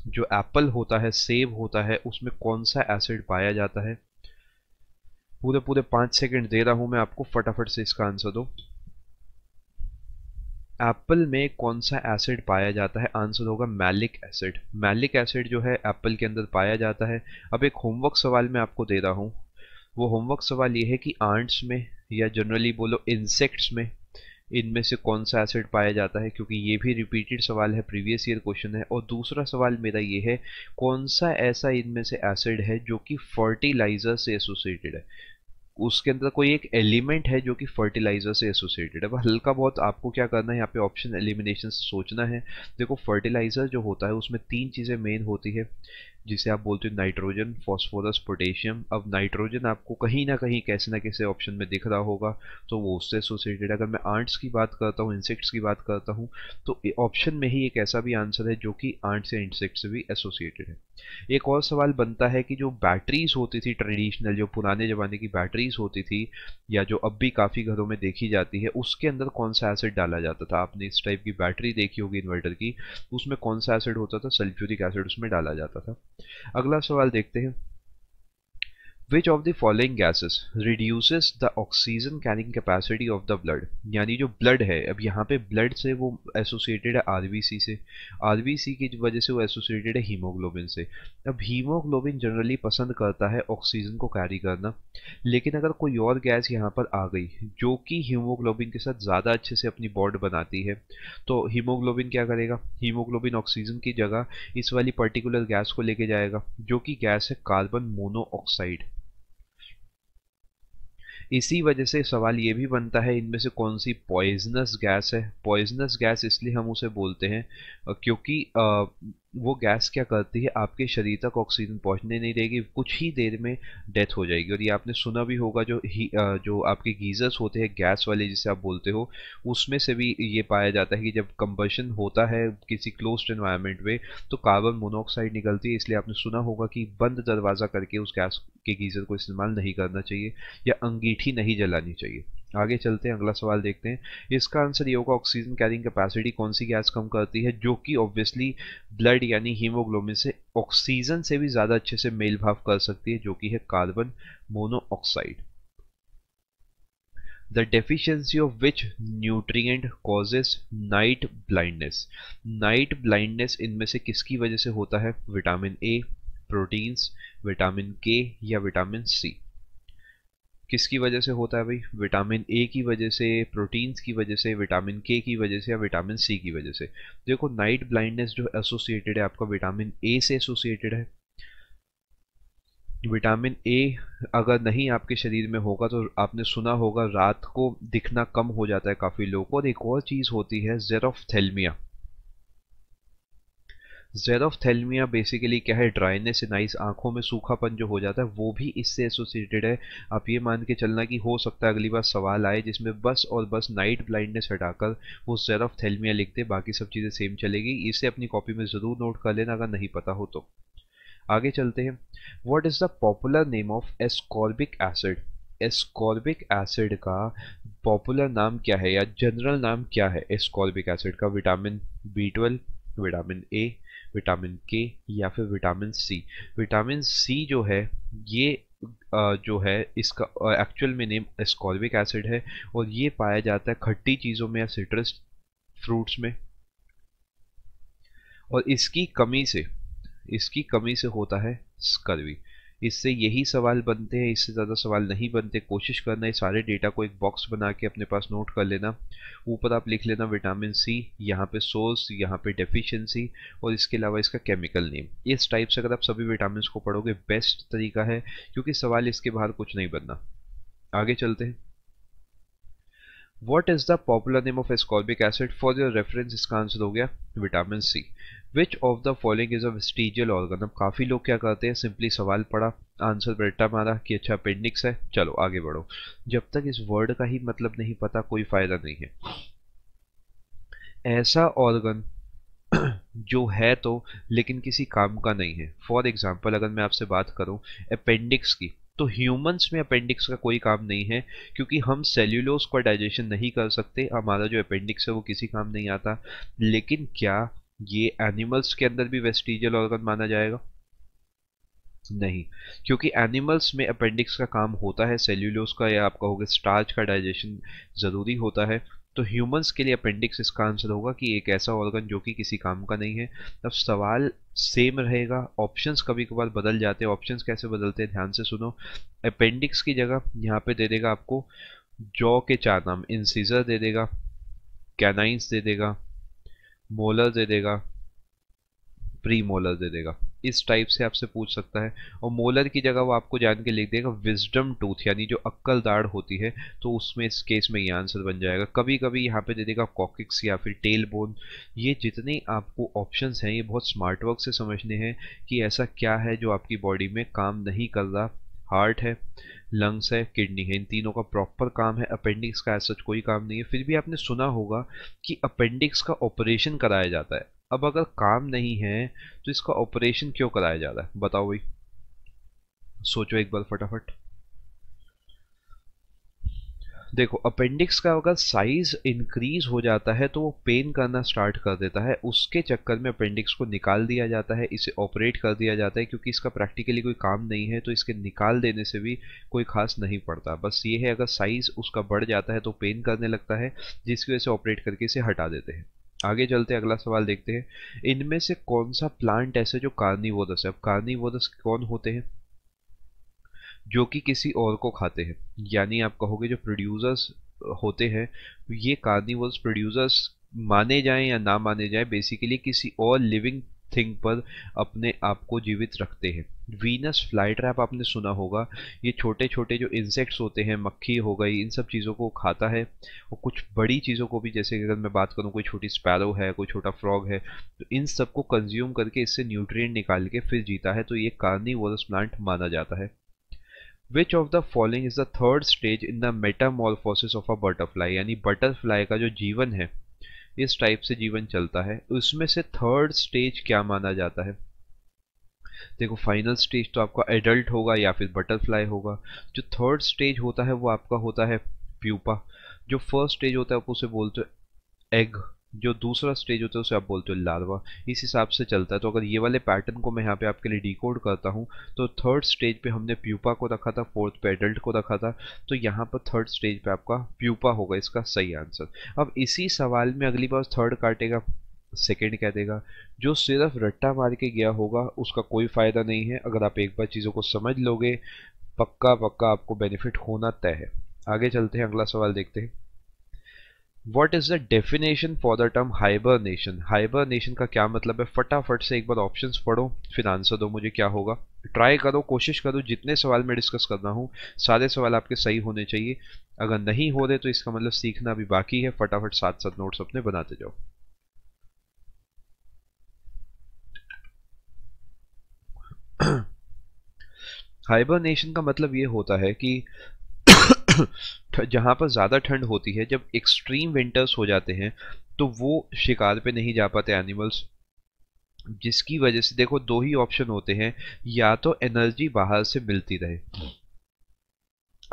Speaker 2: जो एप्पल होता है सेब होता है उसमें कौन सा एसिड पाया जाता है पूरे पूरे पांच सेकंड दे रहा हूं मैं आपको फटाफट से इसका आंसर दो एप्पल में कौन सा एसिड पाया जाता है आंसर होगा मैलिक एसिड मैलिक एसिड जो है एप्पल के अंदर पाया जाता है अब एक होमवर्क सवाल मैं आपको दे रहा हूं वो होमवर्क सवाल ये है कि आंट्स में या जनरली बोलो इंसेक्ट्स में इनमें से कौन सा एसिड पाया जाता है क्योंकि ये भी रिपीटेड सवाल है प्रीवियस ईयर क्वेश्चन है और दूसरा सवाल मेरा ये है कौन सा ऐसा इनमें से एसिड है जो कि फर्टिलाइजर से एसोसिएटेड है उसके अंदर कोई एक एलिमेंट है जो कि फर्टिलाइजर से एसोसिएटेड है हल्का बहुत आपको क्या करना है यहाँ पे ऑप्शन एलिमिनेशन सोचना है देखो फर्टिलाइजर जो होता है उसमें तीन चीज़ें मेन होती है जिसे आप बोलते हो नाइट्रोजन फॉस्फोरस पोटेशियम अब नाइट्रोजन आपको कहीं ना कहीं कैसे ना कैसे ऑप्शन में दिख रहा होगा तो वो उससे एसोसिएटेड अगर मैं आंट्स की बात करता हूँ इंसेक्ट्स की बात करता हूँ तो ऑप्शन में ही एक ऐसा भी आंसर है जो कि आंट्स या इंसेक्ट से भी एसोसिएटेड है एक और सवाल बनता है कि जो बैटरीज होती थी ट्रेडिशनल जो पुराने ज़माने की बैटरीज होती थी या जो अब भी काफ़ी घरों में देखी जाती है उसके अंदर कौन सा एसिड डाला जाता था आपने इस टाइप की बैटरी देखी होगी इन्वर्टर की उसमें कौन सा एसिड होता था सल्फ्यूरिक एसिड उसमें डाला जाता था अगला सवाल देखते हैं which of the following gases reduces the oxygen carrying capacity of the blood यानी जो ब्लड है अब यहाँ पे ब्लड से वो एसोसिएटेड है आरबीसी से आरबीसी की वजह से वो एसोसिएटेड है हीमोग्लोबिन से अब हीमोग्लोबिन जनरली पसंद करता है ऑक्सीजन को कैरी करना लेकिन अगर कोई और गैस यहाँ पर आ गई जो कि हीमोग्लोबिन के साथ ज़्यादा अच्छे से अपनी बॉड बनाती है तो हीमोग्लोबिन क्या करेगा हीमोग्लोबिन ऑक्सीजन की जगह इस वाली पर्टिकुलर गैस को लेके जाएगा जो कि गैस है कार्बन मोनोऑक्साइड इसी वजह से सवाल ये भी बनता है इनमें से कौन सी पॉइजनस गैस है पॉइजनस गैस इसलिए हम उसे बोलते हैं क्योंकि वो गैस क्या करती है आपके शरीर तक ऑक्सीजन पहुंचने नहीं देगी कुछ ही देर में डेथ हो जाएगी और ये आपने सुना भी होगा जो ही जो आपके गीज़र्स होते हैं गैस वाले जिसे आप बोलते हो उसमें से भी ये पाया जाता है कि जब कंबर्शन होता है किसी क्लोज इन्वायरमेंट में तो कार्बन मोनोऑक्साइड निकलती है इसलिए आपने सुना होगा कि बंद दरवाज़ा करके उस गैस के गीज़र को इस्तेमाल नहीं करना चाहिए या अंगीठी नहीं जलानी चाहिए आगे चलते हैं अगला सवाल देखते हैं इसका आंसर ये होगा ऑक्सीजन कैरिंग कैपेसिटी कौन सी गैस कम करती है जो कि ऑब्वियसली ब्लड यानी हीमोग्लोबिन से ऑक्सीजन से भी ज़्यादा अच्छे से मेल भाव कर सकती है जो कि है carbon monoxide the deficiency of which nutrient causes night blindness night blindness इनमें से किसकी वजह से होता है vitamin A proteins vitamin K या विटामिन सी किसकी वजह से होता है भाई विटामिन ए की वजह से प्रोटीन्स की वजह से विटामिन के की वजह से या विटामिन सी की वजह से देखो नाइट ब्लाइंडनेस जो एसोसिएटेड है आपका विटामिन ए से एसोसिएटेड है विटामिन ए अगर नहीं आपके शरीर में होगा तो आपने सुना होगा रात को दिखना कम हो जाता है काफ़ी लोगों को और एक और चीज़ होती है जेरोफ्थेलमिया थेलमिया बेसिकली क्या है ड्राइनेस इन आँखों आंखों में सूखापन जो हो जाता है वो भी इससे एसोसिएटेड है आप ये मान के चलना कि हो सकता है अगली बार सवाल आए जिसमें बस और बस नाइट ब्लाइंडनेस हटाकर वो ऑफ थेलमिया लिखते बाकी सब चीज़ें सेम चलेगी इसे अपनी कॉपी में ज़रूर नोट कर लेना अगर नहीं पता हो तो आगे चलते हैं what is the popular name of ascorbic acid ascorbic acid का पॉपुलर नाम क्या है या जनरल नाम क्या है एस्कॉर्बिक एसिड का vitamin B twelve vitamin A vitamin K या फिर विटामिन सी विटामिन सी जो है ये जो है इसका एक्चुअल में नेम एस्कॉर्बिक एसिड है और ये पाया जाता है खट्टी चीज़ों में या सिट्रस फ्रूट्स में और इसकी कमी से इसकी कमी से होता है स्कर्वी इससे यही सवाल बनते हैं इससे ज़्यादा सवाल नहीं बनते कोशिश करना है सारे डेटा को एक बॉक्स बना के अपने पास नोट कर लेना ऊपर आप लिख लेना विटामिन सी यहाँ पे सोर्स यहाँ पे डेफिशिएंसी और इसके अलावा इसका केमिकल नेम इस टाइप से अगर आप सभी विटामिन को पढ़ोगे बेस्ट तरीका है क्योंकि सवाल इसके बाहर कुछ नहीं बनना आगे चलते हैं what is the popular name of ascorbic acid for your reference इसका आंसर हो गया vitamin C which of the following is a vestigial organ अब काफ़ी लोग क्या करते हैं सिंपली सवाल पड़ा आंसर बेटा मारा कि अच्छा अपेंडिक्स है चलो आगे बढ़ो जब तक इस वर्ड का ही मतलब नहीं पता कोई फ़ायदा नहीं है ऐसा ऑर्गन जो है तो लेकिन किसी काम का नहीं है फॉर एग्ज़ाम्पल अगर मैं आपसे बात करूँ अपेंडिक्स की तो ह्यूमंस में अपेंडिक्स का कोई काम नहीं है क्योंकि हम सेल्यूलोस का डाइजेशन नहीं कर सकते हमारा जो अपेंडिक्स है वो किसी काम नहीं आता लेकिन क्या ये एनिमल्स के अंदर भी वेस्टिजियल ऑर्गन माना जाएगा नहीं क्योंकि एनिमल्स में अपेंडिक्स का काम होता है सेल्यूलोस का या आप कहोगे स्टार्च का डाइजेशन ज़रूरी होता है तो ह्यूमंस के लिए अपेंडिक्स इसका आंसर होगा कि एक ऐसा ऑर्गन जो कि किसी काम का नहीं है अब सवाल सेम रहेगा ऑप्शंस कभी कभार बदल जाते हैं ऑप्शंस कैसे बदलते हैं ध्यान से सुनो अपेंडिक्स की जगह यहाँ पे दे देगा आपको जॉ के चार नाम इंसीजर दे देगा कैनाइंस दे देगा मोलर दे देगा प्री मोलर दे देगा इस टाइप से आपसे पूछ सकता है और मोलर की जगह वो आपको जान के लिख देगा विजडम टूथ यानी जो अक्कल दाढ़ होती है तो उसमें इस केस में ये आंसर बन जाएगा कभी कभी यहाँ पे दे देगा कॉकिक्स या फिर टेल बोन ये जितने आपको ऑप्शंस हैं ये बहुत स्मार्ट वर्क से समझने हैं कि ऐसा क्या है जो आपकी बॉडी में काम नहीं कर रहा हार्ट है लंग्स है किडनी है इन तीनों का प्रॉपर काम है अपेंडिक्स का ऐसा कोई काम नहीं है फिर भी आपने सुना होगा कि अपेंडिक्स का ऑपरेशन कराया जाता है अब अगर काम नहीं है तो इसका ऑपरेशन क्यों कराया जा रहा है बताओ भाई सोचो एक बार फटाफट देखो अपेंडिक्स का अगर साइज इंक्रीज हो जाता है तो वो पेन करना स्टार्ट कर देता है उसके चक्कर में अपेंडिक्स को निकाल दिया जाता है इसे ऑपरेट कर दिया जाता है क्योंकि इसका प्रैक्टिकली कोई काम नहीं है तो इसके निकाल देने से भी कोई खास नहीं पड़ता बस ये है अगर साइज उसका बढ़ जाता है तो पेन करने लगता है जिसकी वजह से ऑपरेट करके इसे हटा देते हैं आगे चलते अगला सवाल देखते हैं इनमें से कौन सा प्लांट ऐसे जो कार्निवोदस है अब कार्निवोदस कौन होते हैं जो कि किसी और को खाते हैं यानी आप कहोगे जो प्रोड्यूसर्स होते हैं ये कार्निवल्स प्रोड्यूसर्स माने जाएं या ना माने जाएं बेसिकली किसी और लिविंग थिंग पर अपने आप को जीवित रखते हैं वीनस फ्लाई ट्रैप आपने सुना होगा ये छोटे छोटे जो इंसेक्ट्स होते हैं मक्खी हो गई इन सब चीज़ों को खाता है और कुछ बड़ी चीज़ों को भी जैसे अगर मैं बात करूँ कोई छोटी स्पैरो है कोई छोटा फ्रॉग है तो इन सबको कंज्यूम करके इससे न्यूट्रिएंट निकाल के फिर जीता है तो ये कार्निवोरस प्लांट माना जाता है which of the following is the third stage in the metamorphosis of a butterfly यानी बटरफ्लाई का जो जीवन है इस टाइप से जीवन चलता है उसमें से थर्ड स्टेज क्या माना जाता है देखो फाइनल स्टेज तो आपका एडल्ट होगा या फिर बटरफ्लाई होगा जो थर्ड स्टेज होता है वो आपका होता है प्यूपा जो फर्स्ट स्टेज होता है आप उसे बोलते हो एग जो दूसरा स्टेज होता है उसे आप बोलते हो लार्वा इस हिसाब से चलता है तो अगर ये वाले पैटर्न को मैं यहाँ पे आपके लिए डिकोड करता हूँ तो थर्ड स्टेज पे हमने प्यूपा को रखा था फोर्थ पे एडल्ट को रखा था तो यहाँ पर थर्ड स्टेज पे आपका प्यूपा होगा इसका सही आंसर अब इसी सवाल में अगली बार थर्ड काटेगा सेकेंड कह देगा जो सिर्फ रट्टा मार के गया होगा उसका कोई फ़ायदा नहीं है अगर आप एक बार चीज़ों को समझ लोगे पक्का पक्का आपको बेनिफिट होना तय है आगे चलते हैं अगला सवाल देखते हैं what is the definition for the term hibernation hibernation का क्या मतलब है फटाफट से एक बार ऑप्शन पढ़ो फिर आंसर दो मुझे क्या होगा ट्राई करो कोशिश करो जितने सवाल मैं डिस्कस कर रहा हूँ सारे सवाल आपके सही होने चाहिए अगर नहीं हो रहे तो इसका मतलब सीखना अभी बाकी है फटाफट साथ साथ नोट्स अपने बनाते जाओ हाइबरनेशन का मतलब ये होता है कि जहाँ पर ज़्यादा ठंड होती है जब एक्सट्रीम विंटर्स हो जाते हैं तो वो शिकार पे नहीं जा पाते एनिमल्स जिसकी वजह से देखो दो ही ऑप्शन होते हैं या तो एनर्जी बाहर से मिलती रहे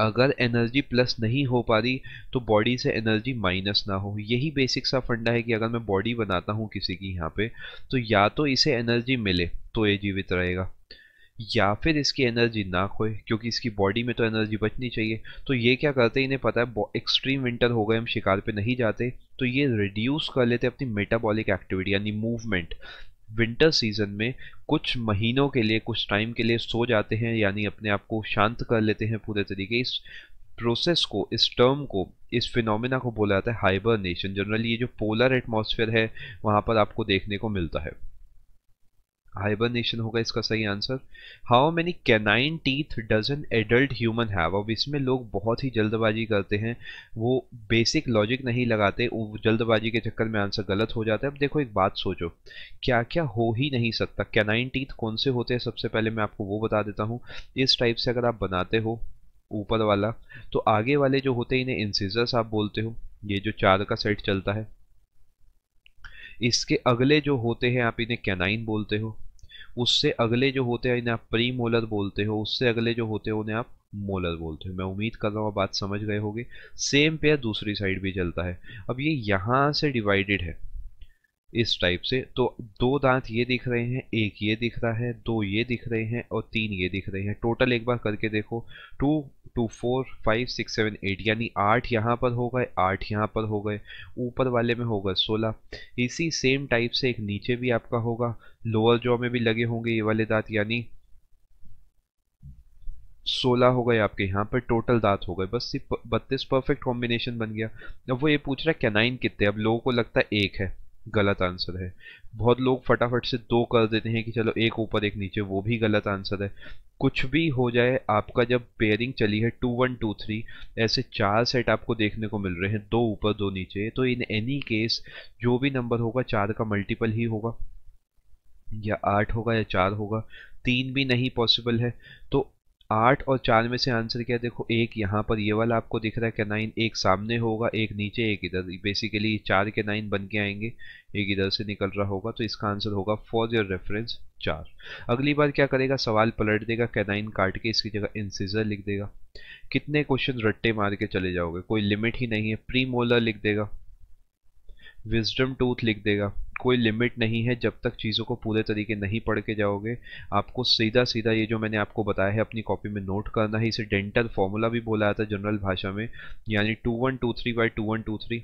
Speaker 2: अगर एनर्जी प्लस नहीं हो पा रही तो बॉडी से एनर्जी माइनस ना हो यही बेसिक सा फंडा है कि अगर मैं बॉडी बनाता हूँ किसी की यहाँ पे तो या तो इसे एनर्जी मिले तो ये जीवित रहेगा या फिर इसकी एनर्जी ना खोए क्योंकि इसकी बॉडी में तो एनर्जी बचनी चाहिए तो ये क्या करते हैं इन्हें पता है एक्सट्रीम विंटर हो गए हम शिकार पे नहीं जाते तो ये रिड्यूस कर लेते अपनी मेटाबॉलिक एक्टिविटी यानी मूवमेंट विंटर सीजन में कुछ महीनों के लिए कुछ टाइम के लिए सो जाते हैं यानी अपने आप को शांत कर लेते हैं पूरे तरीके इस प्रोसेस को इस टर्म को इस फिनोमिना को बोला जाता है हाइबरनेशन जनरली ये जो पोलर एटमोसफेयर है वहाँ पर आपको देखने को मिलता है हाइबरनेशन होगा इसका सही answer how many canine teeth does an adult human have अब इसमें लोग बहुत ही जल्दबाजी करते हैं वो बेसिक लॉजिक नहीं लगाते वो जल्दबाजी के चक्कर में आंसर गलत हो जाता है अब देखो एक बात सोचो क्या क्या हो ही नहीं सकता कैनाइन टीथ कौन से होते हैं सबसे पहले मैं आपको वो बता देता हूँ इस टाइप से अगर आप बनाते हो ऊपर वाला तो आगे वाले जो होते हैं इन्हें इंसिजर्स आप बोलते हो ये जो चार का सेट चलता है इसके अगले जो होते हैं आप इन्हें कैनाइन बोलते हो उससे अगले जो होते हैं इन्हें आप प्री मोलर बोलते हो उससे अगले जो होते हो उन्हें आप मोलर बोलते हो मैं उम्मीद कर रहा हूँ बात समझ गए होगे सेम पेयर दूसरी साइड भी चलता है अब ये यहाँ से डिवाइडेड है इस टाइप से तो दो दांत ये दिख रहे हैं एक ये दिख रहा है दो ये दिख रहे हैं और तीन ये दिख रहे हैं टोटल एक बार करके देखो two two four five six seven eight यानी आठ यहाँ पर हो गए आठ यहाँ पर हो गए ऊपर वाले में होगा सोलह इसी सेम टाइप से एक नीचे भी आपका होगा लोअर जॉ में भी लगे होंगे ये वाले दांत यानी सोलह हो गए आपके यहाँ पर टोटल दांत हो गए बस सिर्फ बत्तीस परफेक्ट कॉम्बिनेशन बन गया अब वो ये पूछ रहा है कैनाइन कितने अब लोगों को लगता है एक है गलत आंसर है बहुत लोग फटाफट से दो कर देते हैं कि चलो एक ऊपर एक नीचे वो भी गलत आंसर है कुछ भी हो जाए आपका जब पेयरिंग चली है टू वन टू थ्री ऐसे चार सेट आपको देखने को मिल रहे हैं दो ऊपर दो नीचे तो इन एनी केस जो भी नंबर होगा चार का मल्टीपल ही होगा या आठ होगा या चार होगा तीन भी नहीं पॉसिबल है तो आठ और चार में से आंसर क्या है देखो एक यहाँ पर ये वाला आपको दिख रहा है केनाइन एक सामने होगा एक नीचे एक इधर बेसिकली चार के नाइन बन के आएंगे एक इधर से निकल रहा होगा तो इसका आंसर होगा फॉर योर रेफरेंस चार अगली बार क्या करेगा सवाल पलट देगा कैनाइन काट के इसकी जगह इंसिजर लिख देगा कितने क्वेश्चन रट्टे मार के चले जाओगे कोई लिमिट ही नहीं है प्री मोलर लिख देगा विजडम टूथ लिख देगा कोई लिमिट नहीं है जब तक चीज़ों को पूरे तरीके नहीं पढ़ के जाओगे आपको सीधा सीधा ये जो मैंने आपको बताया है अपनी कॉपी में नोट करना है इसे डेंटल फॉर्मूला भी बोला था जनरल भाषा में यानी two one two three by two one two three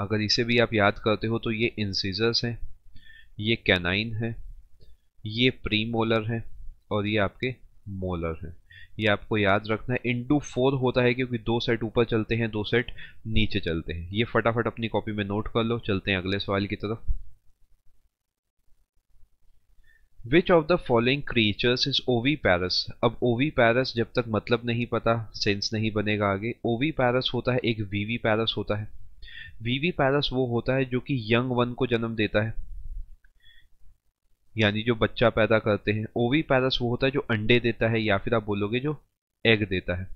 Speaker 2: अगर इसे भी आप याद करते हो तो ये इंसीजर्स हैं ये कैनाइन है ये प्री मोलर है और ये आपके मोलर हैं ये आपको याद रखना है इंटू फोर होता है क्योंकि दो सेट ऊपर चलते हैं दो सेट नीचे चलते हैं ये फटाफट अपनी कॉपी में नोट कर लो चलते हैं अगले सवाल की तरफ which of the following creatures is oviparous अब ओवी पैरस जब तक मतलब नहीं पता सेंस नहीं बनेगा आगे ओवी पैरस होता है एक वीवी पैरस होता है वीवी पैरस वो होता है जो कि यंग वन को जन्म देता है यानी जो बच्चा पैदा करते हैं ओवी पैरस वो होता है जो अंडे देता है या फिर आप बोलोगे जो एग देता है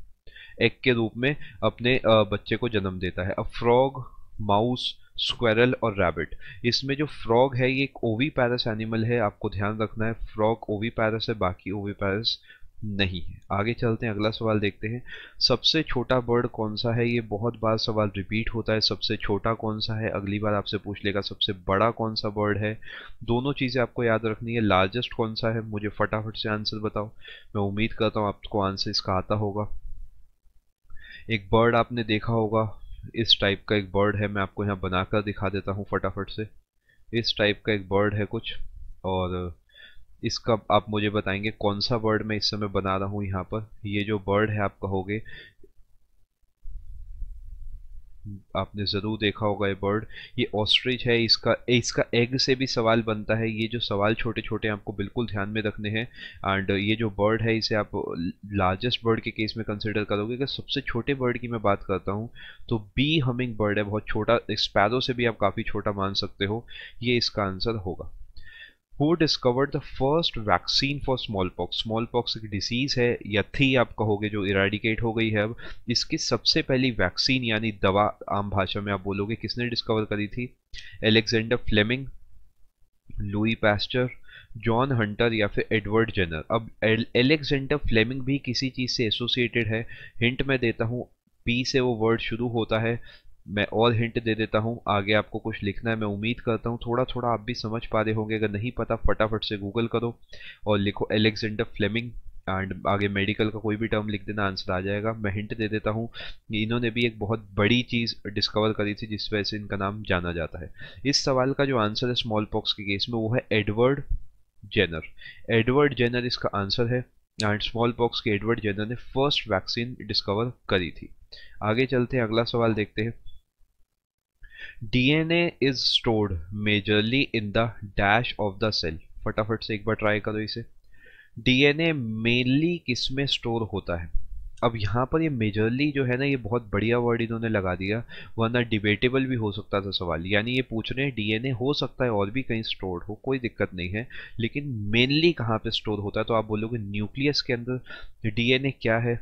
Speaker 2: एग के रूप में अपने बच्चे को जन्म देता है अब फ्रॉग माउस स्क्वेरल और रैबिट इसमें जो फ्रॉग है ये एक ओवी पैरस एनिमल है आपको ध्यान रखना है फ्रॉग ओवी पैरस है बाकी ओवी पैरस नहीं है आगे चलते हैं अगला सवाल देखते हैं सबसे छोटा बर्ड कौन सा है ये बहुत बार सवाल रिपीट होता है सबसे छोटा कौन सा है अगली बार आपसे पूछ लेगा सबसे बड़ा कौन सा बर्ड है दोनों चीज़ें आपको याद रखनी है लार्जेस्ट कौन सा है मुझे फटाफट से आंसर बताओ मैं उम्मीद करता हूँ आपको आंसर इसका आता होगा एक बर्ड आपने देखा होगा इस टाइप का एक बर्ड है मैं आपको यहाँ बनाकर दिखा देता हूँ फटाफट से इस टाइप का एक बर्ड है कुछ और इसका आप मुझे बताएंगे कौन सा वर्ड मैं इस समय बना रहा हूँ यहाँ पर ये जो वर्ड है आप कहोगे आपने ज़रूर देखा होगा ये बर्ड ये ऑस्ट्रिच है इसका इसका एग से भी सवाल बनता है ये जो सवाल छोटे छोटे आपको बिल्कुल ध्यान में रखने हैं एंड ये जो बर्ड है इसे आप लार्जेस्ट बर्ड के केस में कंसिडर करोगे अगर सबसे छोटे बर्ड की मैं बात करता हूँ तो बी हमिंग बर्ड है बहुत छोटा स्पैरो से भी आप काफ़ी छोटा मान सकते हो ये इसका आंसर होगा who the first vaccine for smallpox smallpox एक डिसीज़ है या थी आप कहोगे जो इराडिकेट हो गई है अब इसकी सबसे पहली वैक्सीन यानी दवा आम भाषा में आप बोलोगे किसने डिस्कवर करी थी Alexander Fleming Louis Pasteur John Hunter या फिर एडवर्ड जेनर अब एलेक्जेंडर फ्लेमिंग भी किसी चीज़ से एसोसिएटेड है हिंट मैं देता हूँ पी से वो वर्ड शुरू होता है मैं और हिंट दे देता हूँ आगे आपको कुछ लिखना है मैं उम्मीद करता हूँ थोड़ा थोड़ा आप भी समझ पा रहे होंगे अगर नहीं पता फटाफट से गूगल करो और लिखो एलेक्जेंडर फ्लेमिंग एंड आगे मेडिकल का कोई भी टर्म लिख देना आंसर आ जाएगा मैं हिंट दे देता हूँ इन्होंने भी एक बहुत बड़ी चीज़ डिस्कवर करी थी जिस वजह से इनका नाम जाना जाता है इस सवाल का जो आंसर है स्मॉल पॉक्स के केस में वो है एडवर्ड जेनर एडवर्ड जेनर इसका आंसर है एंड स्मॉल पॉक्स के एडवर्ड जेनर ने फर्स्ट वैक्सीन डिस्कवर करी थी आगे चलते हैं अगला सवाल देखते हैं DNA is stored majorly in the dash of the cell फटाफट से एक बार ट्राई करो इसे डीएनए मेनली किस में स्टोर होता है अब यहाँ पर ये मेजरली जो है ना ये बहुत बढ़िया वर्ड इन्होंने लगा दिया वरना डिबेटेबल भी हो सकता था सवाल यानी ये पूछ रहे हैं डीएनए हो सकता है और भी कहीं स्टोर हो कोई दिक्कत नहीं है लेकिन मेनली कहाँ पे स्टोर होता है तो आप बोलोगे न्यूक्लियस के अंदर डीएनए क्या है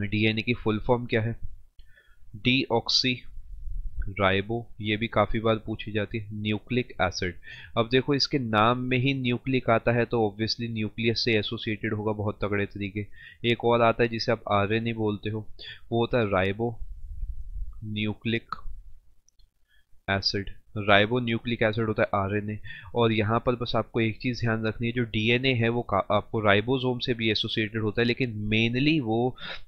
Speaker 2: डीएनए की फुल फॉर्म क्या है डी ऑक्सी राइबो ये भी काफ़ी बार पूछी जाती है न्यूक्लिक एसिड अब देखो इसके नाम में ही न्यूक्लिक आता है तो ऑब्वियसली न्यूक्लियस से एसोसिएटेड होगा बहुत तगड़े तरीके एक और आता है जिसे आप आर बोलते हो वो होता है ribonucleic acid ribonucleic acid होता है आरएनए और यहाँ पर बस आपको एक चीज़ ध्यान रखनी है जो डीएनए है वो आपको राइबोसोम से भी एसोसिएटेड होता है लेकिन मेनली वो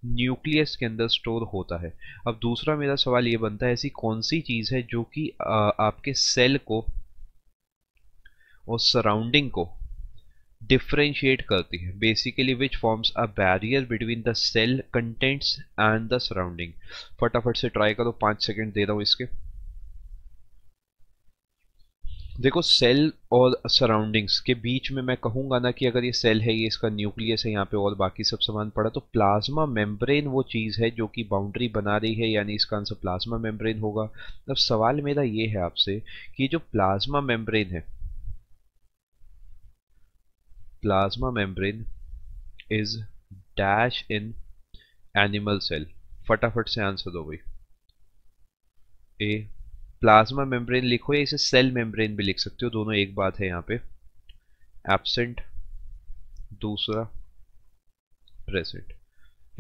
Speaker 2: न्यूक्लियस के अंदर स्टोर होता है अब दूसरा मेरा सवाल ये बनता है ऐसी कौन सी चीज़ है जो कि आपके सेल को और सराउंडिंग को डिफ्रेंशिएट करती है basically which forms a barrier between the cell contents and the surrounding फटाफट से ट्राई करो पाँच सेकेंड दे रहा हूँ इसके देखो सेल और सराउंडिंग्स के बीच में मैं कहूँगा ना कि अगर ये सेल है ये इसका न्यूक्लियस है यहाँ पे और बाकी सब सामान पड़ा तो प्लाज्मा मेम्ब्रेन वो चीज़ है जो कि बाउंड्री बना रही है यानी इसका आंसर प्लाज्मा मेम्ब्रेन होगा अब सवाल मेरा ये है आपसे कि जो प्लाज्मा मेम्ब्रेन है plasma membrane is dash in animal cell फटाफट से आंसर दो भाई ए प्लाज्मा मेम्ब्रेन लिखो या इसे सेल मेम्ब्रेन भी लिख सकते हो दोनों एक बात है यहाँ पे एबसेंट दूसरा प्रेजेंट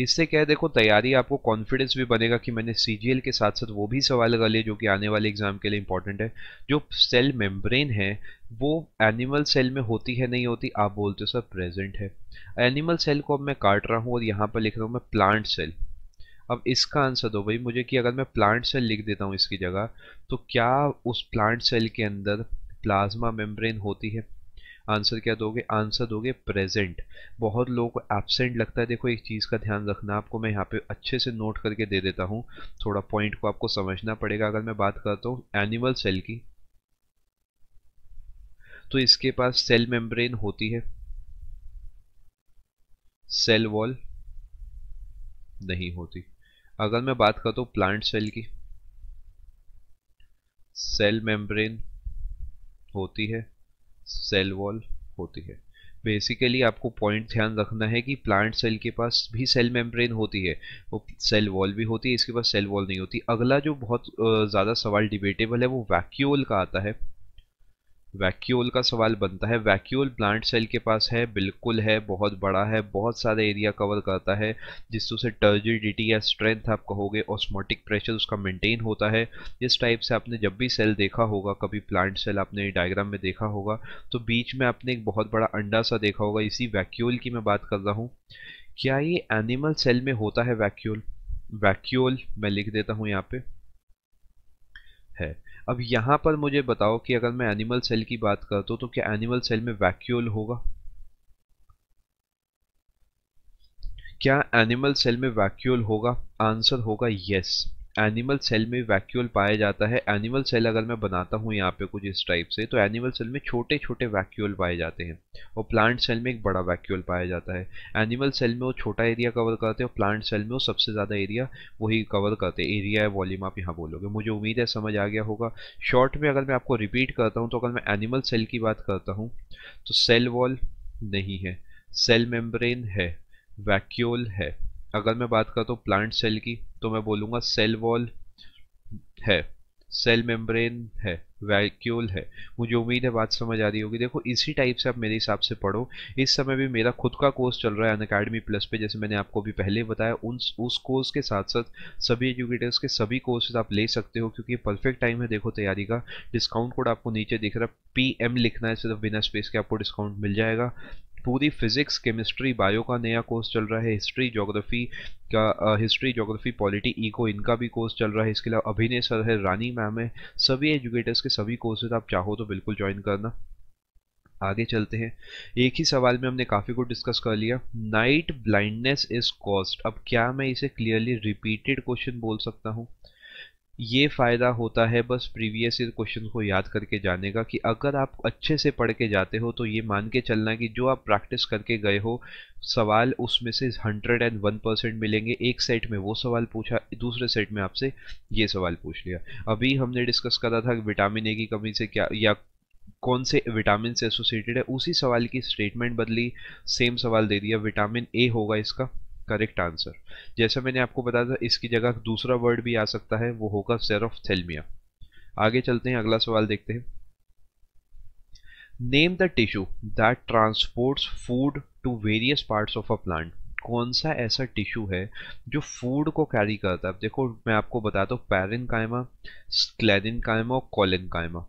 Speaker 2: इससे क्या है देखो तैयारी आपको कॉन्फिडेंस भी बनेगा कि मैंने सी के साथ साथ वो भी सवाल लगा लिए जो कि आने वाले एग्जाम के लिए इंपॉर्टेंट है जो सेल मेम्ब्रेन है वो एनिमल सेल में होती है नहीं होती आप बोलते हो सर प्रेजेंट है एनिमल सेल को अब मैं काट रहा हूँ और यहाँ पर लिख रहा हूँ मैं प्लांट सेल अब इसका आंसर दो भाई मुझे कि अगर मैं प्लांट सेल लिख देता हूँ इसकी जगह तो क्या उस प्लांट सेल के अंदर प्लाज्मा मेम्ब्रेन होती है आंसर क्या दोगे आंसर दोगे प्रेजेंट बहुत लोगों को एबसेंट लगता है देखो एक चीज़ का ध्यान रखना आपको मैं यहाँ पे अच्छे से नोट करके दे देता हूँ थोड़ा पॉइंट को आपको समझना पड़ेगा अगर मैं बात करता हूँ एनिमल सेल की तो इसके पास सेल मेम्ब्रेन होती है सेल वॉल नहीं होती अगर मैं बात करता तो प्लांट सेल की सेल मेम्ब्रेन होती है सेल वॉल होती है बेसिकली आपको पॉइंट ध्यान रखना है कि प्लांट सेल के पास भी सेल मेम्ब्रेन होती है वो सेल वॉल भी होती है इसके पास सेल वॉल नहीं होती अगला जो बहुत ज़्यादा सवाल डिबेटेबल है वो वैक्यूल का आता है वैक्यूल का सवाल बनता है वैक्यूल प्लांट सेल के पास है बिल्कुल है बहुत बड़ा है बहुत सारे एरिया कवर करता है जिससे उसे टर्जिडिटी या स्ट्रेंथ आप कहोगे ऑस्मोटिक प्रेशर उसका मेंटेन होता है इस टाइप से आपने जब भी सेल देखा होगा कभी प्लांट सेल आपने डायग्राम में देखा होगा तो बीच में आपने एक बहुत बड़ा अंडा सा देखा होगा इसी वैक्यूल की मैं बात कर रहा हूँ क्या ये एनिमल सेल में होता है वैक्यूल वैक्यूल मैं लिख देता हूँ यहाँ पे है अब यहाँ पर मुझे बताओ कि अगर मैं एनिमल सेल की बात करता हूँ तो क्या एनिमल सेल में वैक्यूल होगा क्या एनिमल सेल में वैक्यूल होगा आंसर होगा यस एनिमल सेल में वैक्यूल पाया जाता है एनिमल सेल अगर मैं बनाता हूँ यहाँ पे कुछ इस टाइप से तो एनिमल सेल में छोटे छोटे वैक्यूल पाए जाते हैं और प्लांट सेल में एक बड़ा वैक्यूल पाया जाता है एनिमल सेल में वो छोटा एरिया कवर करते हैं और प्लांट सेल में वो सबसे ज़्यादा एरिया वही कवर करते हैं एरिया है वॉल्यूम आप यहाँ बोलोगे मुझे उम्मीद है समझ आ गया होगा शॉर्ट में अगर मैं आपको रिपीट करता हूँ तो अगर मैं एनिमल सेल की बात करता हूँ तो सेल वॉल नहीं है सेल मेम्ब्रेन है वैक्यूल है अगर मैं बात करता हूँ प्लांट सेल की तो मैं बोलूँगा सेल वॉल है सेल मेम्ब्रेन है वैक्यूल है मुझे उम्मीद है बात समझ आ रही होगी देखो इसी टाइप से आप मेरे हिसाब से पढ़ो इस समय भी मेरा खुद का कोर्स चल रहा है अन अकेडमी प्लस पे जैसे मैंने आपको भी पहले बताया उन उस कोर्स के साथ साथ सभी एजुकेटर्स के सभी कोर्सेज आप ले सकते हो क्योंकि परफेक्ट टाइम है देखो तैयारी का डिस्काउंट कोड आपको नीचे दिख रहा है पी लिखना है सिर्फ बिना स्पेस के आपको डिस्काउंट मिल जाएगा पूरी फिजिक्स केमिस्ट्री बायो का नया कोर्स चल रहा है हिस्ट्री जोग्राफी का हिस्ट्री जोग्राफी पॉलिटी इको इनका भी कोर्स चल रहा है इसके अलावा अभिनय सर है रानी मैम है सभी एजुकेटर्स के सभी कोर्सेज आप चाहो तो बिल्कुल ज्वाइन करना आगे चलते हैं एक ही सवाल में हमने काफ़ी कुछ डिस्कस कर लिया नाइट ब्लाइंडनेस इज कॉस्ट अब क्या मैं इसे क्लियरली रिपीटेड क्वेश्चन बोल सकता हूँ ये फ़ायदा होता है बस प्रीवियस ईयर क्वेश्चन को याद करके जाने का कि अगर आप अच्छे से पढ़ के जाते हो तो ये मान के चलना कि जो आप प्रैक्टिस करके गए हो सवाल उसमें से हंड्रेड एंड वन परसेंट मिलेंगे एक सेट में वो सवाल पूछा दूसरे सेट में आपसे ये सवाल पूछ लिया अभी हमने डिस्कस करा था विटामिन ए की कमी से क्या या कौन से विटामिन से एसोसिएटेड है उसी सवाल की स्टेटमेंट बदली सेम सवाल दे दिया विटामिन ए होगा इसका करेक्ट आंसर जैसा मैंने आपको बताया था इसकी जगह दूसरा वर्ड भी आ सकता है वो होगा सेरोफथेलमिया आगे चलते हैं अगला सवाल देखते हैं name the tissue that transports food to various parts of a plant कौन सा ऐसा टिश्यू है जो फूड को कैरी करता है देखो मैं आपको बताता हूँ पैरिन कायमा स्क्लेरिन कायमा और कॉलिन कायमा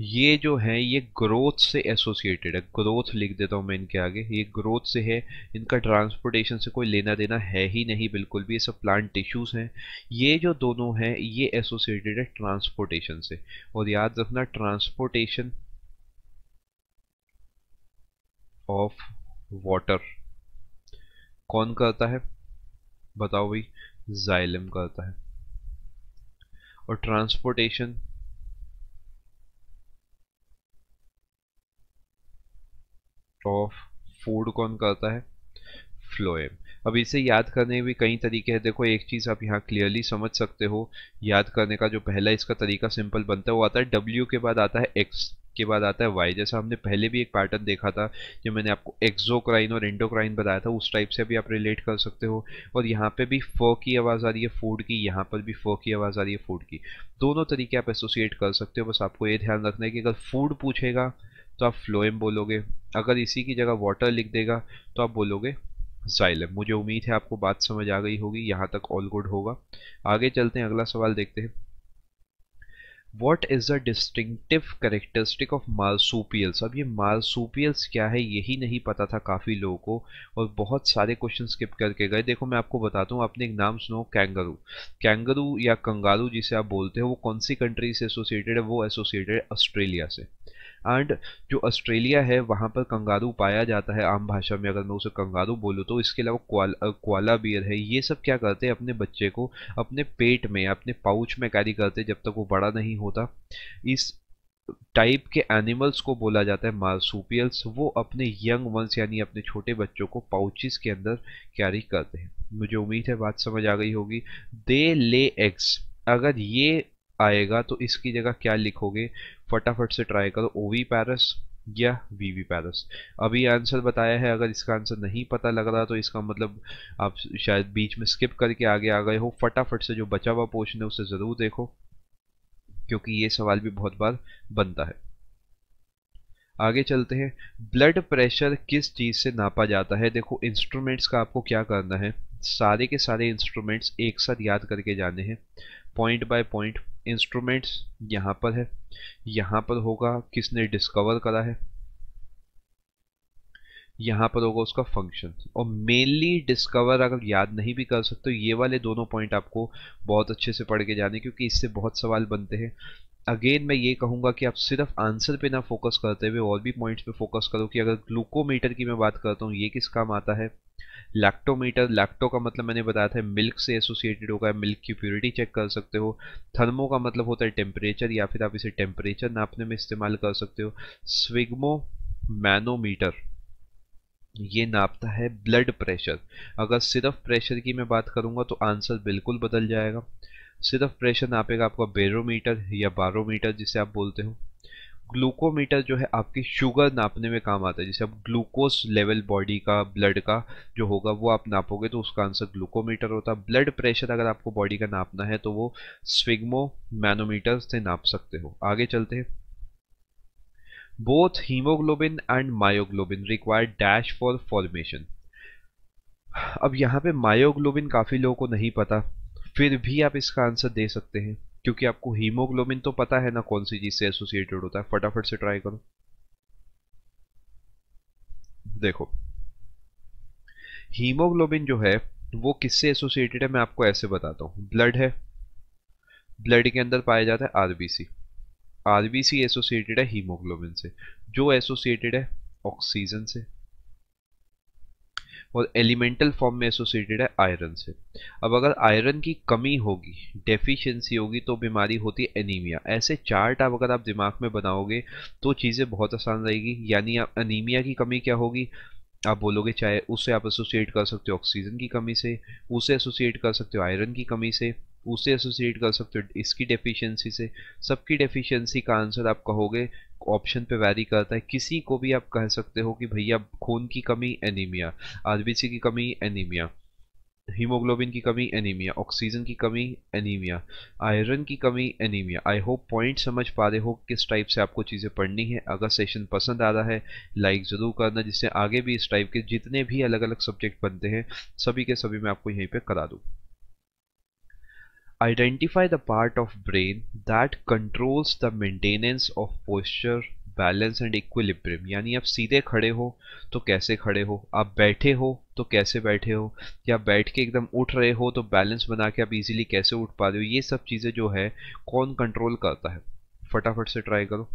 Speaker 2: ये जो है ये ग्रोथ से एसोसिएटेड है ग्रोथ लिख देता हूँ मैं इनके आगे ये ग्रोथ से है इनका ट्रांसपोर्टेशन से कोई लेना देना है ही नहीं बिल्कुल भी ये सब प्लांट टिश्यूज़ हैं ये जो दोनों हैं ये एसोसिएटेड है ट्रांसपोर्टेशन से और याद रखना ट्रांसपोर्टेशन ऑफ वाटर कौन करता है बताओ भाई जाइलम करता है और ट्रांसपोर्टेशन ऑफ फूड कौन करता है फ्लोएम अब इसे याद करने के भी कई तरीके हैं देखो एक चीज़ आप यहाँ क्लियरली समझ सकते हो याद करने का जो पहला इसका तरीका सिंपल बनता है वो आता है डब्ल्यू के बाद आता है एक्स के बाद आता है वाई जैसा हमने पहले भी एक पैटर्न देखा था जो मैंने आपको एक्जोक्राइन और इंडोक्राइन बताया था उस टाइप से भी आप रिलेट कर सकते हो और यहाँ पे भी फ की आवाज़ आ रही है फूड की यहाँ पर भी फ की आवाज़ आ रही है फूड की दोनों तरीके आप एसोसिएट कर सकते हो बस आपको ये ध्यान रखना है कि अगर फूड पूछेगा तो आप फ्लोएम बोलोगे अगर इसी की जगह वाटर लिख देगा तो आप बोलोगे साइलम मुझे उम्मीद है आपको बात समझ आ गई होगी यहाँ तक ऑल गुड होगा आगे चलते हैं अगला सवाल देखते हैं what is the distinctive characteristic of marsupials अब ये मालसूपियल्स क्या है यही नहीं पता था काफ़ी लोगों को और बहुत सारे क्वेश्चन स्किप करके गए देखो मैं आपको बताता हूँ आपने एक नाम सुनो कैंगरू कैंगरू या कंगारू जिसे आप बोलते हो वो कौन सी कंट्री से एसोसिएटेड है वो एसोसिएटेड ऑस्ट्रेलिया से एंड जो ऑस्ट्रेलिया है वहाँ पर कंगारू पाया जाता है आम भाषा में अगर मैं उसे कंगारू बोलूँ तो इसके अलावा क्वाला बियर है ये सब क्या करते हैं अपने बच्चे को अपने पेट में अपने पाउच में कैरी करते जब तक वो बड़ा नहीं होता इस टाइप के एनिमल्स को बोला जाता है मार्सूपियल्स वो अपने यंग वंस यानी अपने छोटे बच्चों को पाउचिस के अंदर कैरी करते हैं मुझे उम्मीद है बात समझ आ गई होगी दे ले एग्स अगर ये आएगा तो इसकी जगह क्या लिखोगे फटाफट से ट्राई करो ओ वी पैरस या वी वी पैरस अभी आंसर बताया है अगर इसका आंसर नहीं पता लग रहा तो इसका मतलब आप शायद बीच में स्किप करके आगे आ गए हो फटाफट से जो बचा हुआ पोर्शन है उसे ज़रूर देखो क्योंकि ये सवाल भी बहुत बार बनता है आगे चलते हैं ब्लड प्रेशर किस चीज़ से नापा जाता है देखो इंस्ट्रूमेंट्स का आपको क्या करना है सारे के सारे इंस्ट्रूमेंट्स एक साथ याद करके जाने हैं पॉइंट बाय पॉइंट इंस्ट्रूमेंट्स यहाँ पर है यहाँ पर होगा किसने डिस्कवर करा है यहाँ पर होगा उसका फंक्शन और मेनली डिस्कवर अगर याद नहीं भी कर सकते ये वाले दोनों पॉइंट आपको बहुत अच्छे से पढ़ के जाने क्योंकि इससे बहुत सवाल बनते हैं अगेन मैं ये कहूँगा कि आप सिर्फ आंसर पे ना फोकस करते हुए और भी पॉइंट्स पे फोकस करो कि अगर ग्लूकोमीटर की मैं बात करता हूँ ये किस काम आता है लैक्टोमीटर लैक्टो का मतलब मैंने बताया था मिल्क से एसोसिएटेड होगा मिल्क की प्योरिटी चेक कर सकते हो थर्मो का मतलब होता है टेम्परेचर या फिर आप इसे टेम्परेचर नापने में इस्तेमाल कर सकते हो स्विग्मो मैनोमीटर ये नापता है ब्लड प्रेशर अगर सिर्फ प्रेशर की मैं बात करूंगा तो आंसर बिल्कुल बदल जाएगा सिर्फ प्रेशर नापेगा आपका बेरोमीटर या बारोमीटर जिसे आप बोलते हो ग्लूकोमीटर जो है आपकी शुगर नापने में काम आता है जैसे आप ग्लूकोज लेवल बॉडी का ब्लड का जो होगा वो आप नापोगे तो उसका आंसर ग्लूकोमीटर होता है ब्लड प्रेशर अगर आपको बॉडी का नापना है तो वो स्विग्मो मैनोमीटर से नाप सकते हो आगे चलते हैं both haemoglobin and myoglobin require dash for formation अब यहाँ पे मायोग्लोबिन काफ़ी लोगों को नहीं पता फिर भी आप इसका आंसर दे सकते हैं क्योंकि आपको हीमोग्लोबिन तो पता है ना कौन सी चीज से एसोसिएटेड होता है फटाफट से ट्राई करो देखो हीमोग्लोबिन जो है वो किससे एसोसिएटेड है मैं आपको ऐसे बताता हूं ब्लड है ब्लड के अंदर पाया जाता है आरबीसी आरबीसी एसोसिएटेड है हीमोग्लोबिन से जो एसोसिएटेड है ऑक्सीजन से और एलिमेंटल फॉर्म में एसोसिएटेड है आयरन से अब अगर आयरन की कमी होगी डेफिशिएंसी होगी तो बीमारी होती है एनीमिया ऐसे चार्ट आप अगर आप दिमाग में बनाओगे तो चीज़ें बहुत आसान रहेगी यानी आप अनीमिया की कमी क्या होगी आप बोलोगे चाहे उससे आप एसोसिएट कर सकते हो ऑक्सीजन की कमी से उसे एसोसिएट कर सकते हो आयरन की कमी से उसे एसोसिएट कर सकते हो इसकी डेफिशिएंसी से सबकी डेफिशिएंसी का आंसर आप कहोगे ऑप्शन पे वैरी करता है किसी को भी आप कह सकते हो कि भैया खून की कमी एनीमिया आरबीसी की कमी एनीमिया हीमोग्लोबिन की कमी एनीमिया ऑक्सीजन की कमी एनीमिया आयरन की कमी एनीमिया आई होप पॉइंट समझ पा रहे हो किस टाइप से आपको चीज़ें पढ़नी है अगर सेशन पसंद आ रहा है लाइक ज़रूर करना जिससे आगे भी इस टाइप के जितने भी अलग अलग सब्जेक्ट बनते हैं सभी के सभी मैं आपको यहीं पर करा दूँ Identify the part of brain that controls the maintenance of posture balance and equilibrium यानी आप सीधे खड़े हो तो कैसे खड़े हो आप बैठे हो तो कैसे बैठे हो या बैठ के एकदम उठ रहे हो तो बैलेंस बना के आप इजीली कैसे उठ पा रहे हो ये सब चीज़ें जो है कौन कंट्रोल करता है फटाफट से ट्राई करो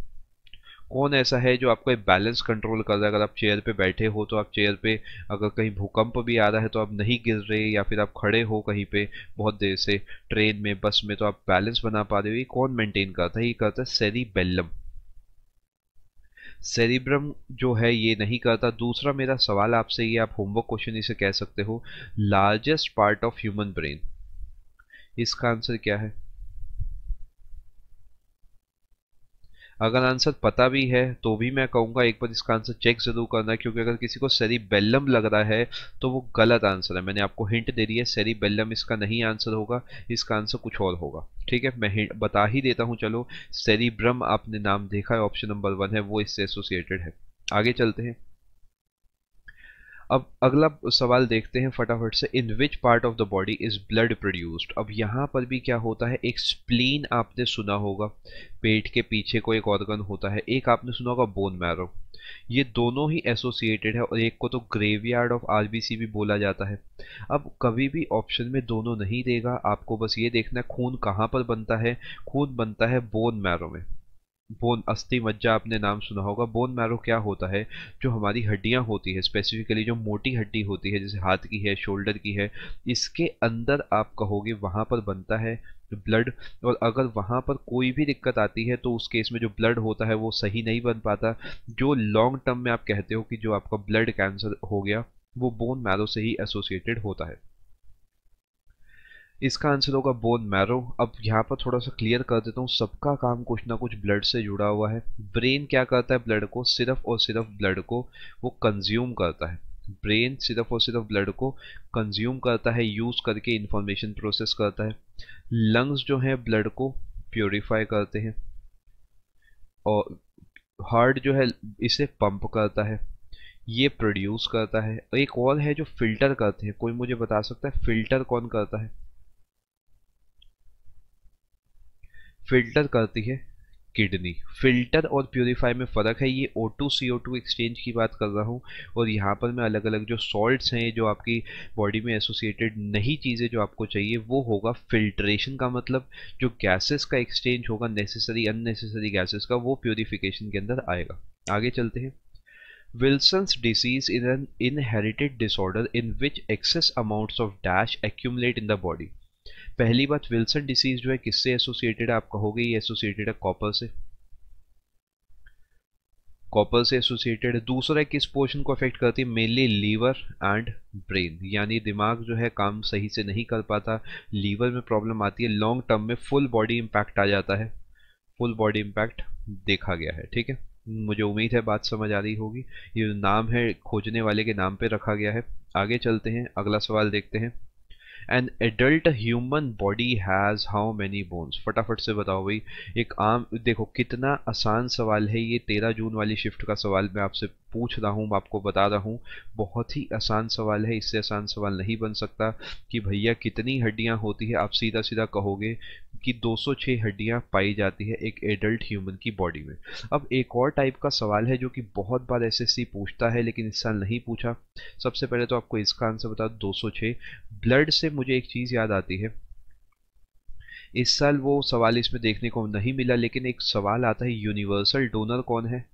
Speaker 2: कौन ऐसा है जो आपका बैलेंस कंट्रोल कर रहा है अगर आप चेयर पे बैठे हो तो आप चेयर पे अगर कहीं भूकंप भी आ रहा है तो आप नहीं गिर रहे या फिर आप खड़े हो कहीं पे बहुत देर से ट्रेन में बस में तो आप बैलेंस बना पा रहे हो ये कौन मेंटेन करता है ये करता है सेरिबेलम सेरिब्रम जो है ये नहीं करता दूसरा मेरा सवाल आपसे ये आप होमवर्क क्वेश्चन इसे कह सकते हो largest part of human brain इसका आंसर क्या है अगर आंसर पता भी है तो भी मैं कहूँगा एक बार इसका आंसर चेक ज़रूर करना क्योंकि अगर किसी को बेल्लम लग रहा है तो वो गलत आंसर है मैंने आपको हिंट दे दी है बेल्लम इसका नहीं आंसर होगा इसका आंसर कुछ और होगा ठीक है मैं हिंट बता ही देता हूँ चलो सेरिब्रम आपने नाम देखा है ऑप्शन नंबर वन है वो इससे एसोसिएटेड है आगे चलते हैं अब अगला सवाल देखते हैं फटाफट से in which part of the body is blood produced अब यहाँ पर भी क्या होता है एक स्प्लीन आपने सुना होगा पेट के पीछे को एक ऑर्गन होता है एक आपने सुना होगा बोन मैरो ये दोनों ही एसोसिएटेड है और एक को तो ग्रेवयार्ड ऑफ आरबीसी भी बोला जाता है अब कभी भी ऑप्शन में दोनों नहीं देगा आपको बस ये देखना है खून कहाँ पर बनता है खून बनता है बोन मैरो में बोन अस्थि मज्जा आपने नाम सुना होगा बोन मैरो क्या होता है जो हमारी हड्डियां होती है स्पेसिफिकली जो मोटी हड्डी होती है जैसे हाथ की है शोल्डर की है इसके अंदर आप कहोगे वहां पर बनता है ब्लड और अगर वहाँ पर कोई भी दिक्कत आती है तो उस केस में जो ब्लड होता है वो सही नहीं बन पाता जो लॉन्ग टर्म में आप कहते हो कि जो आपका ब्लड कैंसर हो गया वो बोन मैरो से ही एसोसिएटेड होता है इसका आंसर होगा बोन मैरो अब यहाँ पर थोड़ा सा क्लियर कर देता हूँ सबका काम कुछ ना कुछ ब्लड से जुड़ा हुआ है ब्रेन क्या करता है ब्लड को सिर्फ और सिर्फ ब्लड को वो कंज्यूम करता है ब्रेन सिर्फ और सिर्फ ब्लड को कंज्यूम करता है यूज़ करके इंफॉर्मेशन प्रोसेस करता है लंग्स जो है ब्लड को प्योरीफाई करते हैं और हार्ट जो है इसे पंप करता है ये प्रोड्यूस करता है एक और है जो फिल्टर करते हैं कोई मुझे बता सकता है फिल्टर कौन करता है फिल्टर करती है किडनी फिल्टर और प्योरीफाई में फ़र्क है ये O two C O two exchange की बात कर रहा हूँ और यहाँ पर मैं अलग अलग जो सॉल्ट्स हैं जो आपकी बॉडी में एसोसिएटेड नहीं चीज़ें जो आपको चाहिए वो होगा फिल्ट्रेशन का मतलब जो गैसेस का एक्सचेंज होगा नेसेसरी अननेसेसरी गैसेस का वो प्योरीफिकेशन के अंदर आएगा आगे चलते हैं Wilson's disease in an inherited disorder in which excess amounts of dash accumulate in the body पहली बात विल्सन डिसीज जो है किससे एसोसिएटेड है आप कहोगे ये एसोसिएटेड है कॉपर से कॉपर से एसोसिएटेड है दूसरा है किस पोर्शन को अफेक्ट करती है मेनली लीवर एंड ब्रेन यानी दिमाग जो है काम सही से नहीं कर पाता लीवर में प्रॉब्लम आती है लॉन्ग टर्म में फुल बॉडी इम्पैक्ट आ जाता है फुल बॉडी इम्पैक्ट देखा गया है ठीक है मुझे उम्मीद है बात समझ आ रही होगी ये नाम है खोजने वाले के नाम पे रखा गया है आगे चलते हैं अगला सवाल देखते हैं an adult human body has how many bones फटाफट से बताओ भाई एक आम देखो कितना आसान सवाल है ये तेरह जून वाली शिफ्ट का सवाल मैं आपसे पूछ रहा हूँ आपको बता रहा हूँ बहुत ही आसान सवाल है इससे आसान सवाल नहीं बन सकता कि भैया कितनी हड्डियाँ होती है आप सीधा सीधा कहोगे कि 206 हड्डियां पाई जाती है एक एडल्ट ह्यूमन की बॉडी में अब एक और टाइप का सवाल है जो कि बहुत बार एसएससी पूछता है लेकिन इस साल नहीं पूछा सबसे पहले तो आपको इसका आंसर बता दो सौ ब्लड से मुझे एक चीज़ याद आती है इस साल वो सवाल इसमें देखने को नहीं मिला लेकिन एक सवाल आता है यूनिवर्सल डोनर कौन है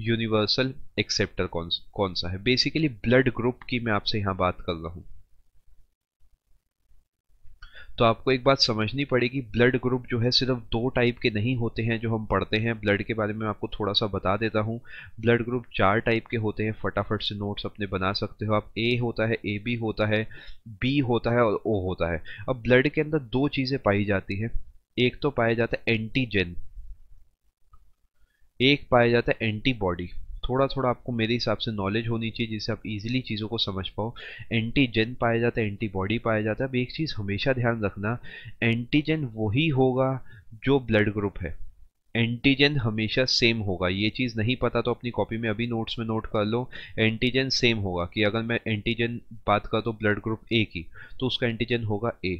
Speaker 2: यूनिवर्सल एक्सेप्टर कौन कौन सा है बेसिकली ब्लड ग्रुप की मैं आपसे यहाँ बात कर रहा हूँ तो आपको एक बात समझनी पड़ेगी ब्लड ग्रुप जो है सिर्फ दो टाइप के नहीं होते हैं जो हम पढ़ते हैं ब्लड के बारे में आपको थोड़ा सा बता देता हूँ ब्लड ग्रुप चार टाइप के होते हैं फटाफट से नोट्स अपने बना सकते हो आप ए होता है ए बी होता है बी होता है और ओ होता है अब ब्लड के अंदर दो चीज़ें पाई जाती हैं एक तो पाया जाता है एंटीजन एक पाया जाता है एंटीबॉडी थोड़ा थोड़ा आपको मेरे हिसाब से नॉलेज होनी चाहिए जिससे आप इजीली चीज़ों को समझ पाओ एंटीजन पाया जाता है एंटीबॉडी पाया जाता है अब एक चीज़ हमेशा ध्यान रखना एंटीजन वही होगा जो ब्लड ग्रुप है एंटीजन हमेशा सेम होगा ये चीज़ नहीं पता तो अपनी कॉपी में अभी नोट्स में नोट कर लो एंटीजन सेम होगा कि अगर मैं एंटीजन बात करता हूँ ब्लड ग्रुप ए की तो उसका एंटीजन होगा ए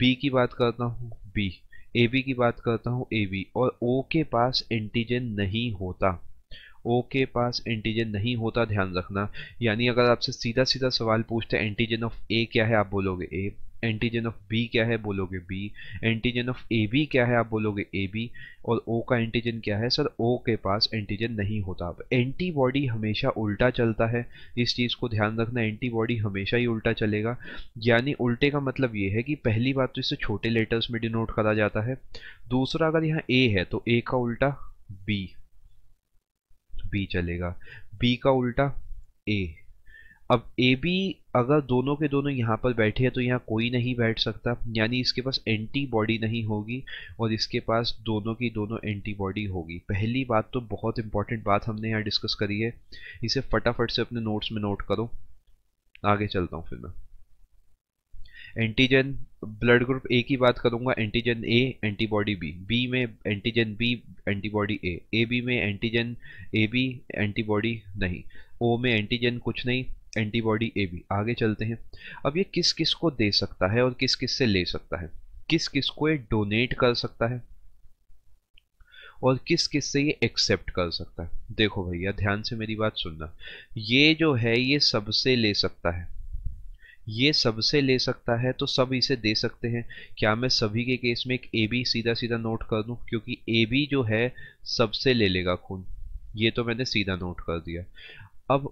Speaker 2: बी की बात करता हूँ बी ए बी की बात करता हूँ ए बी और ओ के पास एंटीजन नहीं होता ओ के पास एंटीजन नहीं होता ध्यान रखना यानी अगर आपसे सीधा सीधा सवाल पूछते हैं एंटीजन ऑफ ए क्या है आप बोलोगे ए एंटीजन ऑफ बी क्या है बोलोगे B antigen of A B क्या है आप बोलोगे ए बी और ओ का एंटीजन क्या है सर ओ के पास एंटीजन नहीं होता अब एंटीबॉडी हमेशा उल्टा चलता है इस चीज़ को ध्यान रखना एंटीबॉडी हमेशा ही उल्टा चलेगा यानी उल्टे का मतलब ये है कि पहली बात तो इसे छोटे लेटर्स में डिनोट करा जाता है दूसरा अगर यहाँ ए है तो ए का उल्टा बी बी चलेगा बी का उल्टा ए अब ए बी अगर दोनों के दोनों यहाँ पर बैठे हैं तो यहाँ कोई नहीं बैठ सकता यानी इसके पास एंटीबॉडी नहीं होगी और इसके पास दोनों की दोनों एंटीबॉडी होगी पहली बात तो बहुत इंपॉर्टेंट बात हमने यहाँ डिस्कस करी है इसे फटाफट से अपने नोट्स में नोट करो आगे चलता हूँ फिर मैं एंटीजन ब्लड ग्रुप ए की बात करूंगा antigen A antibody B B में antigen B antibody A A B में एंटीजन ए बी एंटीबॉडी नहीं ओ में एंटीजन कुछ नहीं एंटीबॉडी ए बी आगे चलते हैं अब ये किस किस को दे सकता है और किस किस से ले सकता है किस किस को ये डोनेट कर सकता है और किस किस से ये एक्सेप्ट कर सकता है देखो भैया ध्यान से मेरी बात सुनना ये जो है ये सबसे ले सकता है ये सबसे ले सकता है तो सब इसे दे सकते हैं क्या मैं सभी के केस में एक ए बी सीधा सीधा नोट कर दूं क्योंकि ए बी जो है सबसे ले लेगा खून ये तो मैंने सीधा नोट कर दिया अब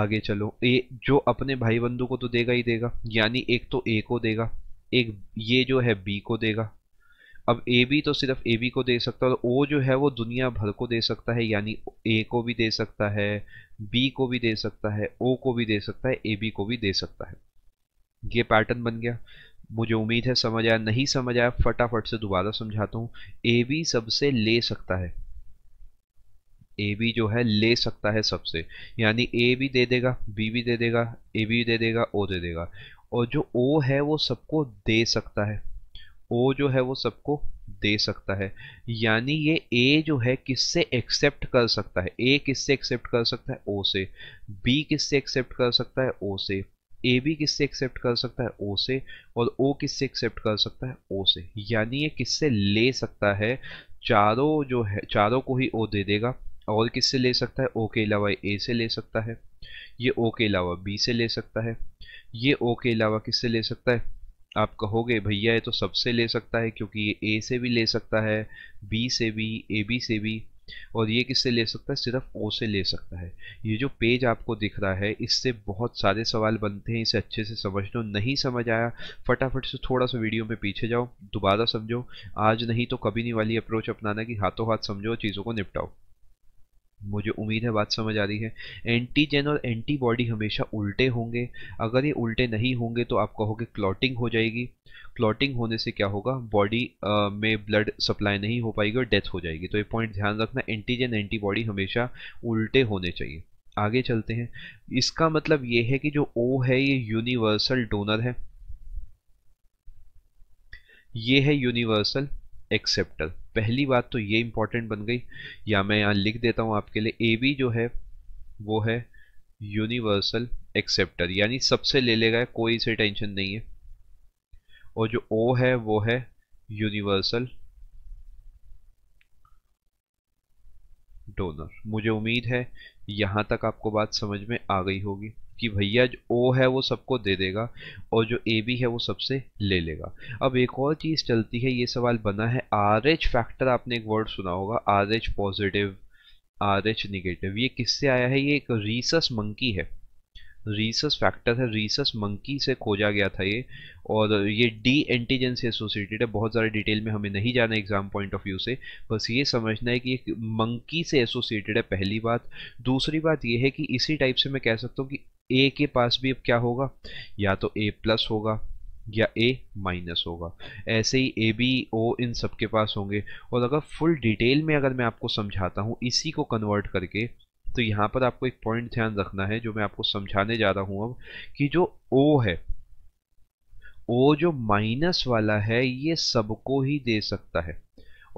Speaker 2: आगे चलो ए जो अपने भाई बंधु को तो देगा ही देगा यानी एक तो ए को देगा एक ये जो है बी को देगा अब ए बी तो सिर्फ ए बी को दे सकता है और ओ जो है वो दुनिया भर को दे सकता है यानी ए को भी दे सकता है बी को भी दे सकता है ओ को भी दे सकता है ए बी को भी दे सकता है ये पैटर्न बन गया मुझे उम्मीद है समझ आया नहीं समझ आया फटाफट से दोबारा समझाता हूँ ए बी सबसे ले सकता है ए बी जो है ले सकता है सबसे यानी ए भी दे देगा बी भी दे देगा ए बी दे देगा ओ दे देगा और जो ओ है वो सबको दे सकता है ओ जो है वो सबको दे सकता है यानी ये ए जो है किससे एक्सेप्ट कर सकता है ए किससे एक्सेप्ट कर सकता है ओ से बी किससे एक्सेप्ट कर सकता है ओ से ए बी किससे एक्सेप्ट कर सकता है ओ से और ओ किससे एक्सेप्ट कर सकता है ओ से यानी ये किससे ले सकता है चारों जो है चारों को ही ओ दे देगा और किससे ले सकता है ओ के अलावा ए से ले सकता है ये ओ के अलावा बी से ले सकता है ये ओ के अलावा किससे ले सकता है आप कहोगे भैया ये तो सबसे ले सकता है क्योंकि ये ए से भी ले सकता है बी से भी ए बी से भी और ये किससे ले सकता है सिर्फ ओ से ले सकता है ये जो पेज आपको दिख रहा है इससे बहुत सारे सवाल बनते हैं इसे अच्छे से समझ लो नहीं समझ आया फटाफट से थोड़ा सा वीडियो में पीछे जाओ दोबारा समझो आज नहीं तो कभी नहीं वाली अप्रोच अपनाना कि हाथों हाथ समझो चीज़ों को निपटाओ मुझे उम्मीद है बात समझ आ रही है एंटीजन और एंटीबॉडी हमेशा उल्टे होंगे अगर ये उल्टे नहीं होंगे तो आप कहोगे क्लॉटिंग हो जाएगी क्लॉटिंग होने से क्या होगा बॉडी में ब्लड सप्लाई नहीं हो पाएगी और डेथ हो जाएगी तो ये पॉइंट ध्यान रखना एंटीजन एंटीबॉडी हमेशा उल्टे होने चाहिए आगे चलते हैं इसका मतलब ये है कि जो ओ है ये यूनिवर्सल डोनर है ये है यूनिवर्सल एक्सेप्टर पहली बात तो ये इंपॉर्टेंट बन गई या मैं यहाँ लिख देता हूँ आपके लिए ए बी जो है वो है यूनिवर्सल एक्सेप्टर यानी सबसे ले लेगा कोई से टेंशन नहीं है और जो ओ है वो है यूनिवर्सल डोनर मुझे उम्मीद है यहां तक आपको बात समझ में आ गई होगी कि भैया जो ओ है वो सबको दे देगा और जो ए बी है वो सबसे ले लेगा अब एक और चीज़ चलती है ये सवाल बना है आर एच फैक्टर आपने एक वर्ड सुना होगा R H positive R H negative ये किससे आया है ये एक रीसस मंकी है रीसस फैक्टर है रीसस मंकी से खोजा गया था ये और ये डी एंटीजन से एसोसिएटेड है बहुत ज़्यादा डिटेल में हमें नहीं जाना एग्जाम पॉइंट ऑफ व्यू से बस ये समझना है कि एक मंकी से एसोसिएटेड है पहली बात दूसरी बात ये है कि इसी टाइप से मैं कह सकता हूँ कि ए के पास भी अब क्या होगा या तो ए प्लस होगा या ए माइनस होगा ऐसे ही ए बी ओ इन सब के पास होंगे और अगर फुल डिटेल में अगर मैं आपको समझाता हूँ इसी को कन्वर्ट करके तो यहाँ पर आपको एक पॉइंट ध्यान रखना है जो मैं आपको समझाने जा रहा हूँ अब कि जो ओ है ओ जो माइनस वाला है ये सबको ही दे सकता है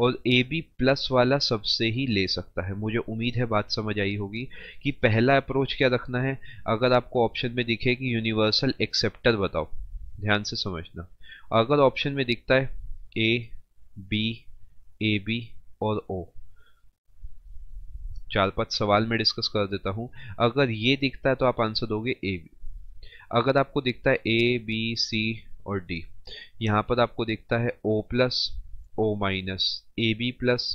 Speaker 2: और ए बी प्लस वाला सबसे ही ले सकता है मुझे उम्मीद है बात समझ आई होगी कि पहला अप्रोच क्या रखना है अगर आपको ऑप्शन में दिखे कि यूनिवर्सल एक्सेप्टर बताओ ध्यान से समझना अगर ऑप्शन में दिखता है ए बी ए बी और ओ चार पांच सवाल में डिस्कस कर देता हूं अगर ये दिखता है तो आप आंसर दोगे ए बी अगर आपको दिखता है ए बी सी और डी यहाँ पर आपको दिखता है O plus O minus A B plus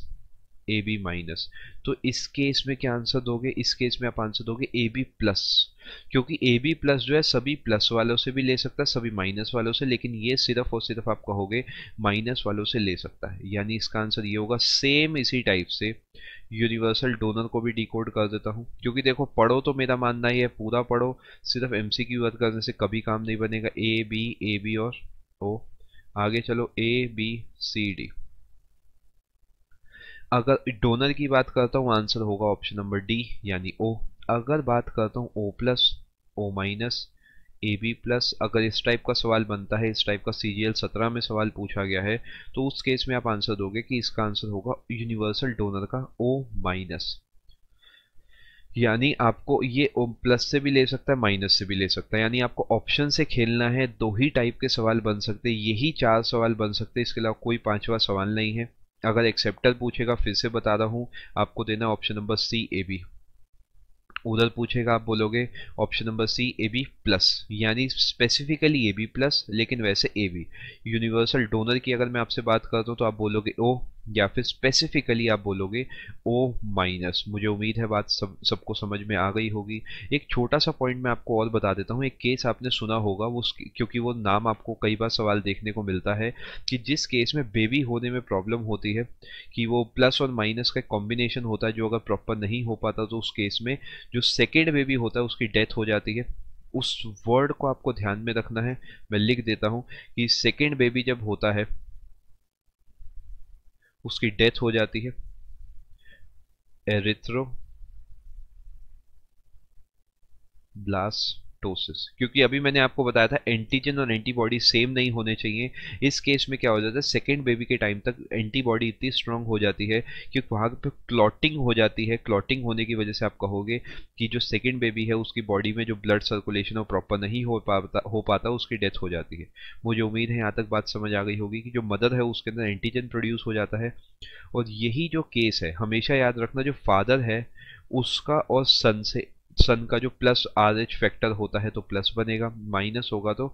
Speaker 2: A B minus तो इस केस में क्या आंसर दोगे इस केस में आप आंसर दोगे ए बी प्लस क्योंकि ए बी प्लस जो है सभी प्लस वालों से भी ले सकता है सभी माइनस वालों से लेकिन ये सिर्फ और सिर्फ आप कहोगे माइनस वालों से ले सकता है यानी इसका आंसर ये होगा सेम इसी टाइप से यूनिवर्सल डोनर को भी डिकोड कर देता हूँ क्योंकि देखो पढ़ो तो मेरा मानना ही है पूरा पढ़ो सिर्फ एम सी की बात करने से कभी काम नहीं बनेगा ए बी ए बी और ओ आगे चलो ए बी सी डी अगर डोनर की बात करता हूँ आंसर होगा ऑप्शन नंबर डी यानी ओ अगर बात करता हूँ O plus O minus A B plus अगर इस टाइप का सवाल बनता है इस टाइप का सी जी एल सत्रह में सवाल पूछा गया है तो उस केस में आप आंसर दोगे कि इसका आंसर होगा यूनिवर्सल डोनर का ओ माइनस यानी आपको ये ओ प्लस से भी ले सकता है माइनस से भी ले सकता है यानी आपको ऑप्शन से खेलना है दो ही टाइप के सवाल बन सकते हैं यही चार सवाल बन सकते हैं इसके अलावा कोई पांचवा सवाल नहीं है अगर एक्सेप्टर पूछेगा फिर से बता रहा हूँ आपको देना option number C A B उधर पूछेगा आप बोलोगे option number C A B plus यानी स्पेसिफिकली ए बी प्लस लेकिन वैसे ए बी यूनिवर्सल डोनर की अगर मैं आपसे बात करता हूँ तो आप बोलोगे ओ या फिर स्पेसिफिकली आप बोलोगे ओ माइनस मुझे उम्मीद है बात सब सबको समझ में आ गई होगी एक छोटा सा पॉइंट मैं आपको और बता देता हूँ एक केस आपने सुना होगा वो क्योंकि वो नाम आपको कई बार सवाल देखने को मिलता है कि जिस केस में बेबी होने में प्रॉब्लम होती है कि वो प्लस और माइनस का कॉम्बिनेशन होता है जो अगर प्रॉपर नहीं हो पाता तो उस केस में जो सेकेंड बेबी होता है उसकी डेथ हो जाती है उस वर्ड को आपको ध्यान में रखना है मैं लिख देता हूँ कि सेकेंड बेबी जब होता है उसकी डेथ हो जाती है एरिथ्रो ब्लास्ट एपोप्टोसिस क्योंकि अभी मैंने आपको बताया था एंटीजन और एंटीबॉडी सेम नहीं होने चाहिए इस केस में क्या हो जाता है सेकेंड बेबी के टाइम तक एंटीबॉडी इतनी स्ट्रांग हो जाती है कि वहाँ पर क्लॉटिंग हो जाती है क्लॉटिंग होने की वजह से आप कहोगे कि जो सेकेंड बेबी है उसकी बॉडी में जो ब्लड सर्कुलेशन और प्रॉपर नहीं हो पाता हो पाता उसकी डेथ हो जाती है मुझे उम्मीद है यहाँ तक बात समझ आ गई होगी कि जो मदर है उसके अंदर एंटीजन प्रोड्यूस हो जाता है और यही जो केस है हमेशा याद रखना जो फादर है उसका और सन से सन का जो प्लस आर एच फैक्टर होता है तो प्लस बनेगा माइनस होगा तो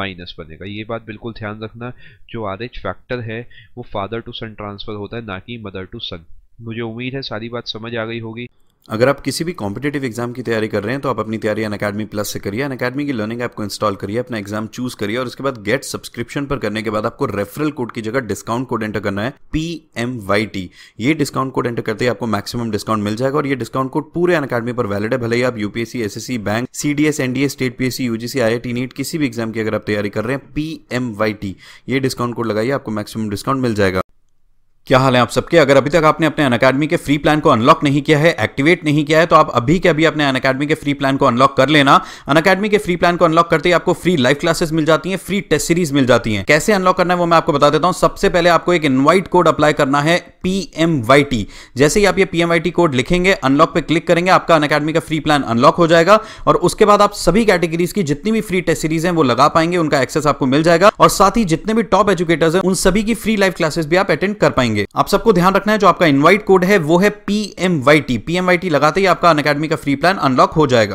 Speaker 2: माइनस बनेगा ये बात बिल्कुल ध्यान रखना जो आर एच फैक्टर है वो फादर टू सन ट्रांसफ़र होता है ना कि मदर टू सन मुझे
Speaker 1: उम्मीद है सारी बात समझ आ गई होगी अगर आप किसी भी कॉम्पिटेटिव एग्जाम की तैयारी कर रहे हैं तो आप अपनी तैयारी अन अकेडमी प्लस से करिए अन अकेडमी की लर्निंग आपको को इंस्टॉल करिए अपना एग्जाम चूज करिए और उसके बाद गेट सब्सक्रिप्शन पर करने के बाद आपको रेफरल कोड की जगह डिस्काउंट कोड एंटर करना है पी एम वाई टी ये डिस्काउंट कोड एंटर करते ही आपको मैक्सिमम डिस्काउंट मिल जाएगा और ये डिस्काउंट कोड पूरे अन अकेडमी पर वैलिड है भले ही आप UPSC SSC bank CDS NDA state PSC UGC I T NEET किसी भी एग्जाम की अगर आप तैयारी कर रहे हैं पी एम वाई टी ये डिस्काउंट कोड लगाइए आपको मैक्सिमम डिस्काउंट मिल जाएगा क्या हाल है आप सबके अगर अभी तक आपने अपने अन अकेडमी के फ्री प्लान को अनलॉक नहीं किया है एक्टिवेट नहीं किया है तो आप अभी के अभी अपने अन अकेडमी के फ्री प्लान को अनलॉक कर लेना अन अकेडमी के फ्री प्लान को अनलॉक करते ही आपको फ्री लाइव क्लासेस मिल जाती हैं फ्री टेस्ट सीरीज मिल जाती हैं कैसे अनलॉक करना है वो मैं आपको बता देता हूं सबसे पहले आपको एक इन्वाइट कोड अप्लाई करना है पी जैसे ही आप ये पी कोड लिखेंगे अनलॉक पे क्लिक करेंगे आपका अन अकेडमी का फ्री प्लान अनलॉक हो जाएगा और उसके बाद आप सभी कैटेगरीज की जितनी भी फ्री टेस्ट सीरीज है वो लगा पाएंगे उनका एक्सेस आपको मिल जाएगा और साथ ही जितने भी टॉप एजुकेटर्स हैं उन सभी की फ्री लाइव क्लासेस भी आप अटेंड कर पाएंगे जाएंगे आप सबको ध्यान रखना है जो आपका इन्वाइट कोड है वो है PMYT PMYT Y T P M Y T लगाते ही आपका अन का फ्री प्लान अनलॉक हो जाएगा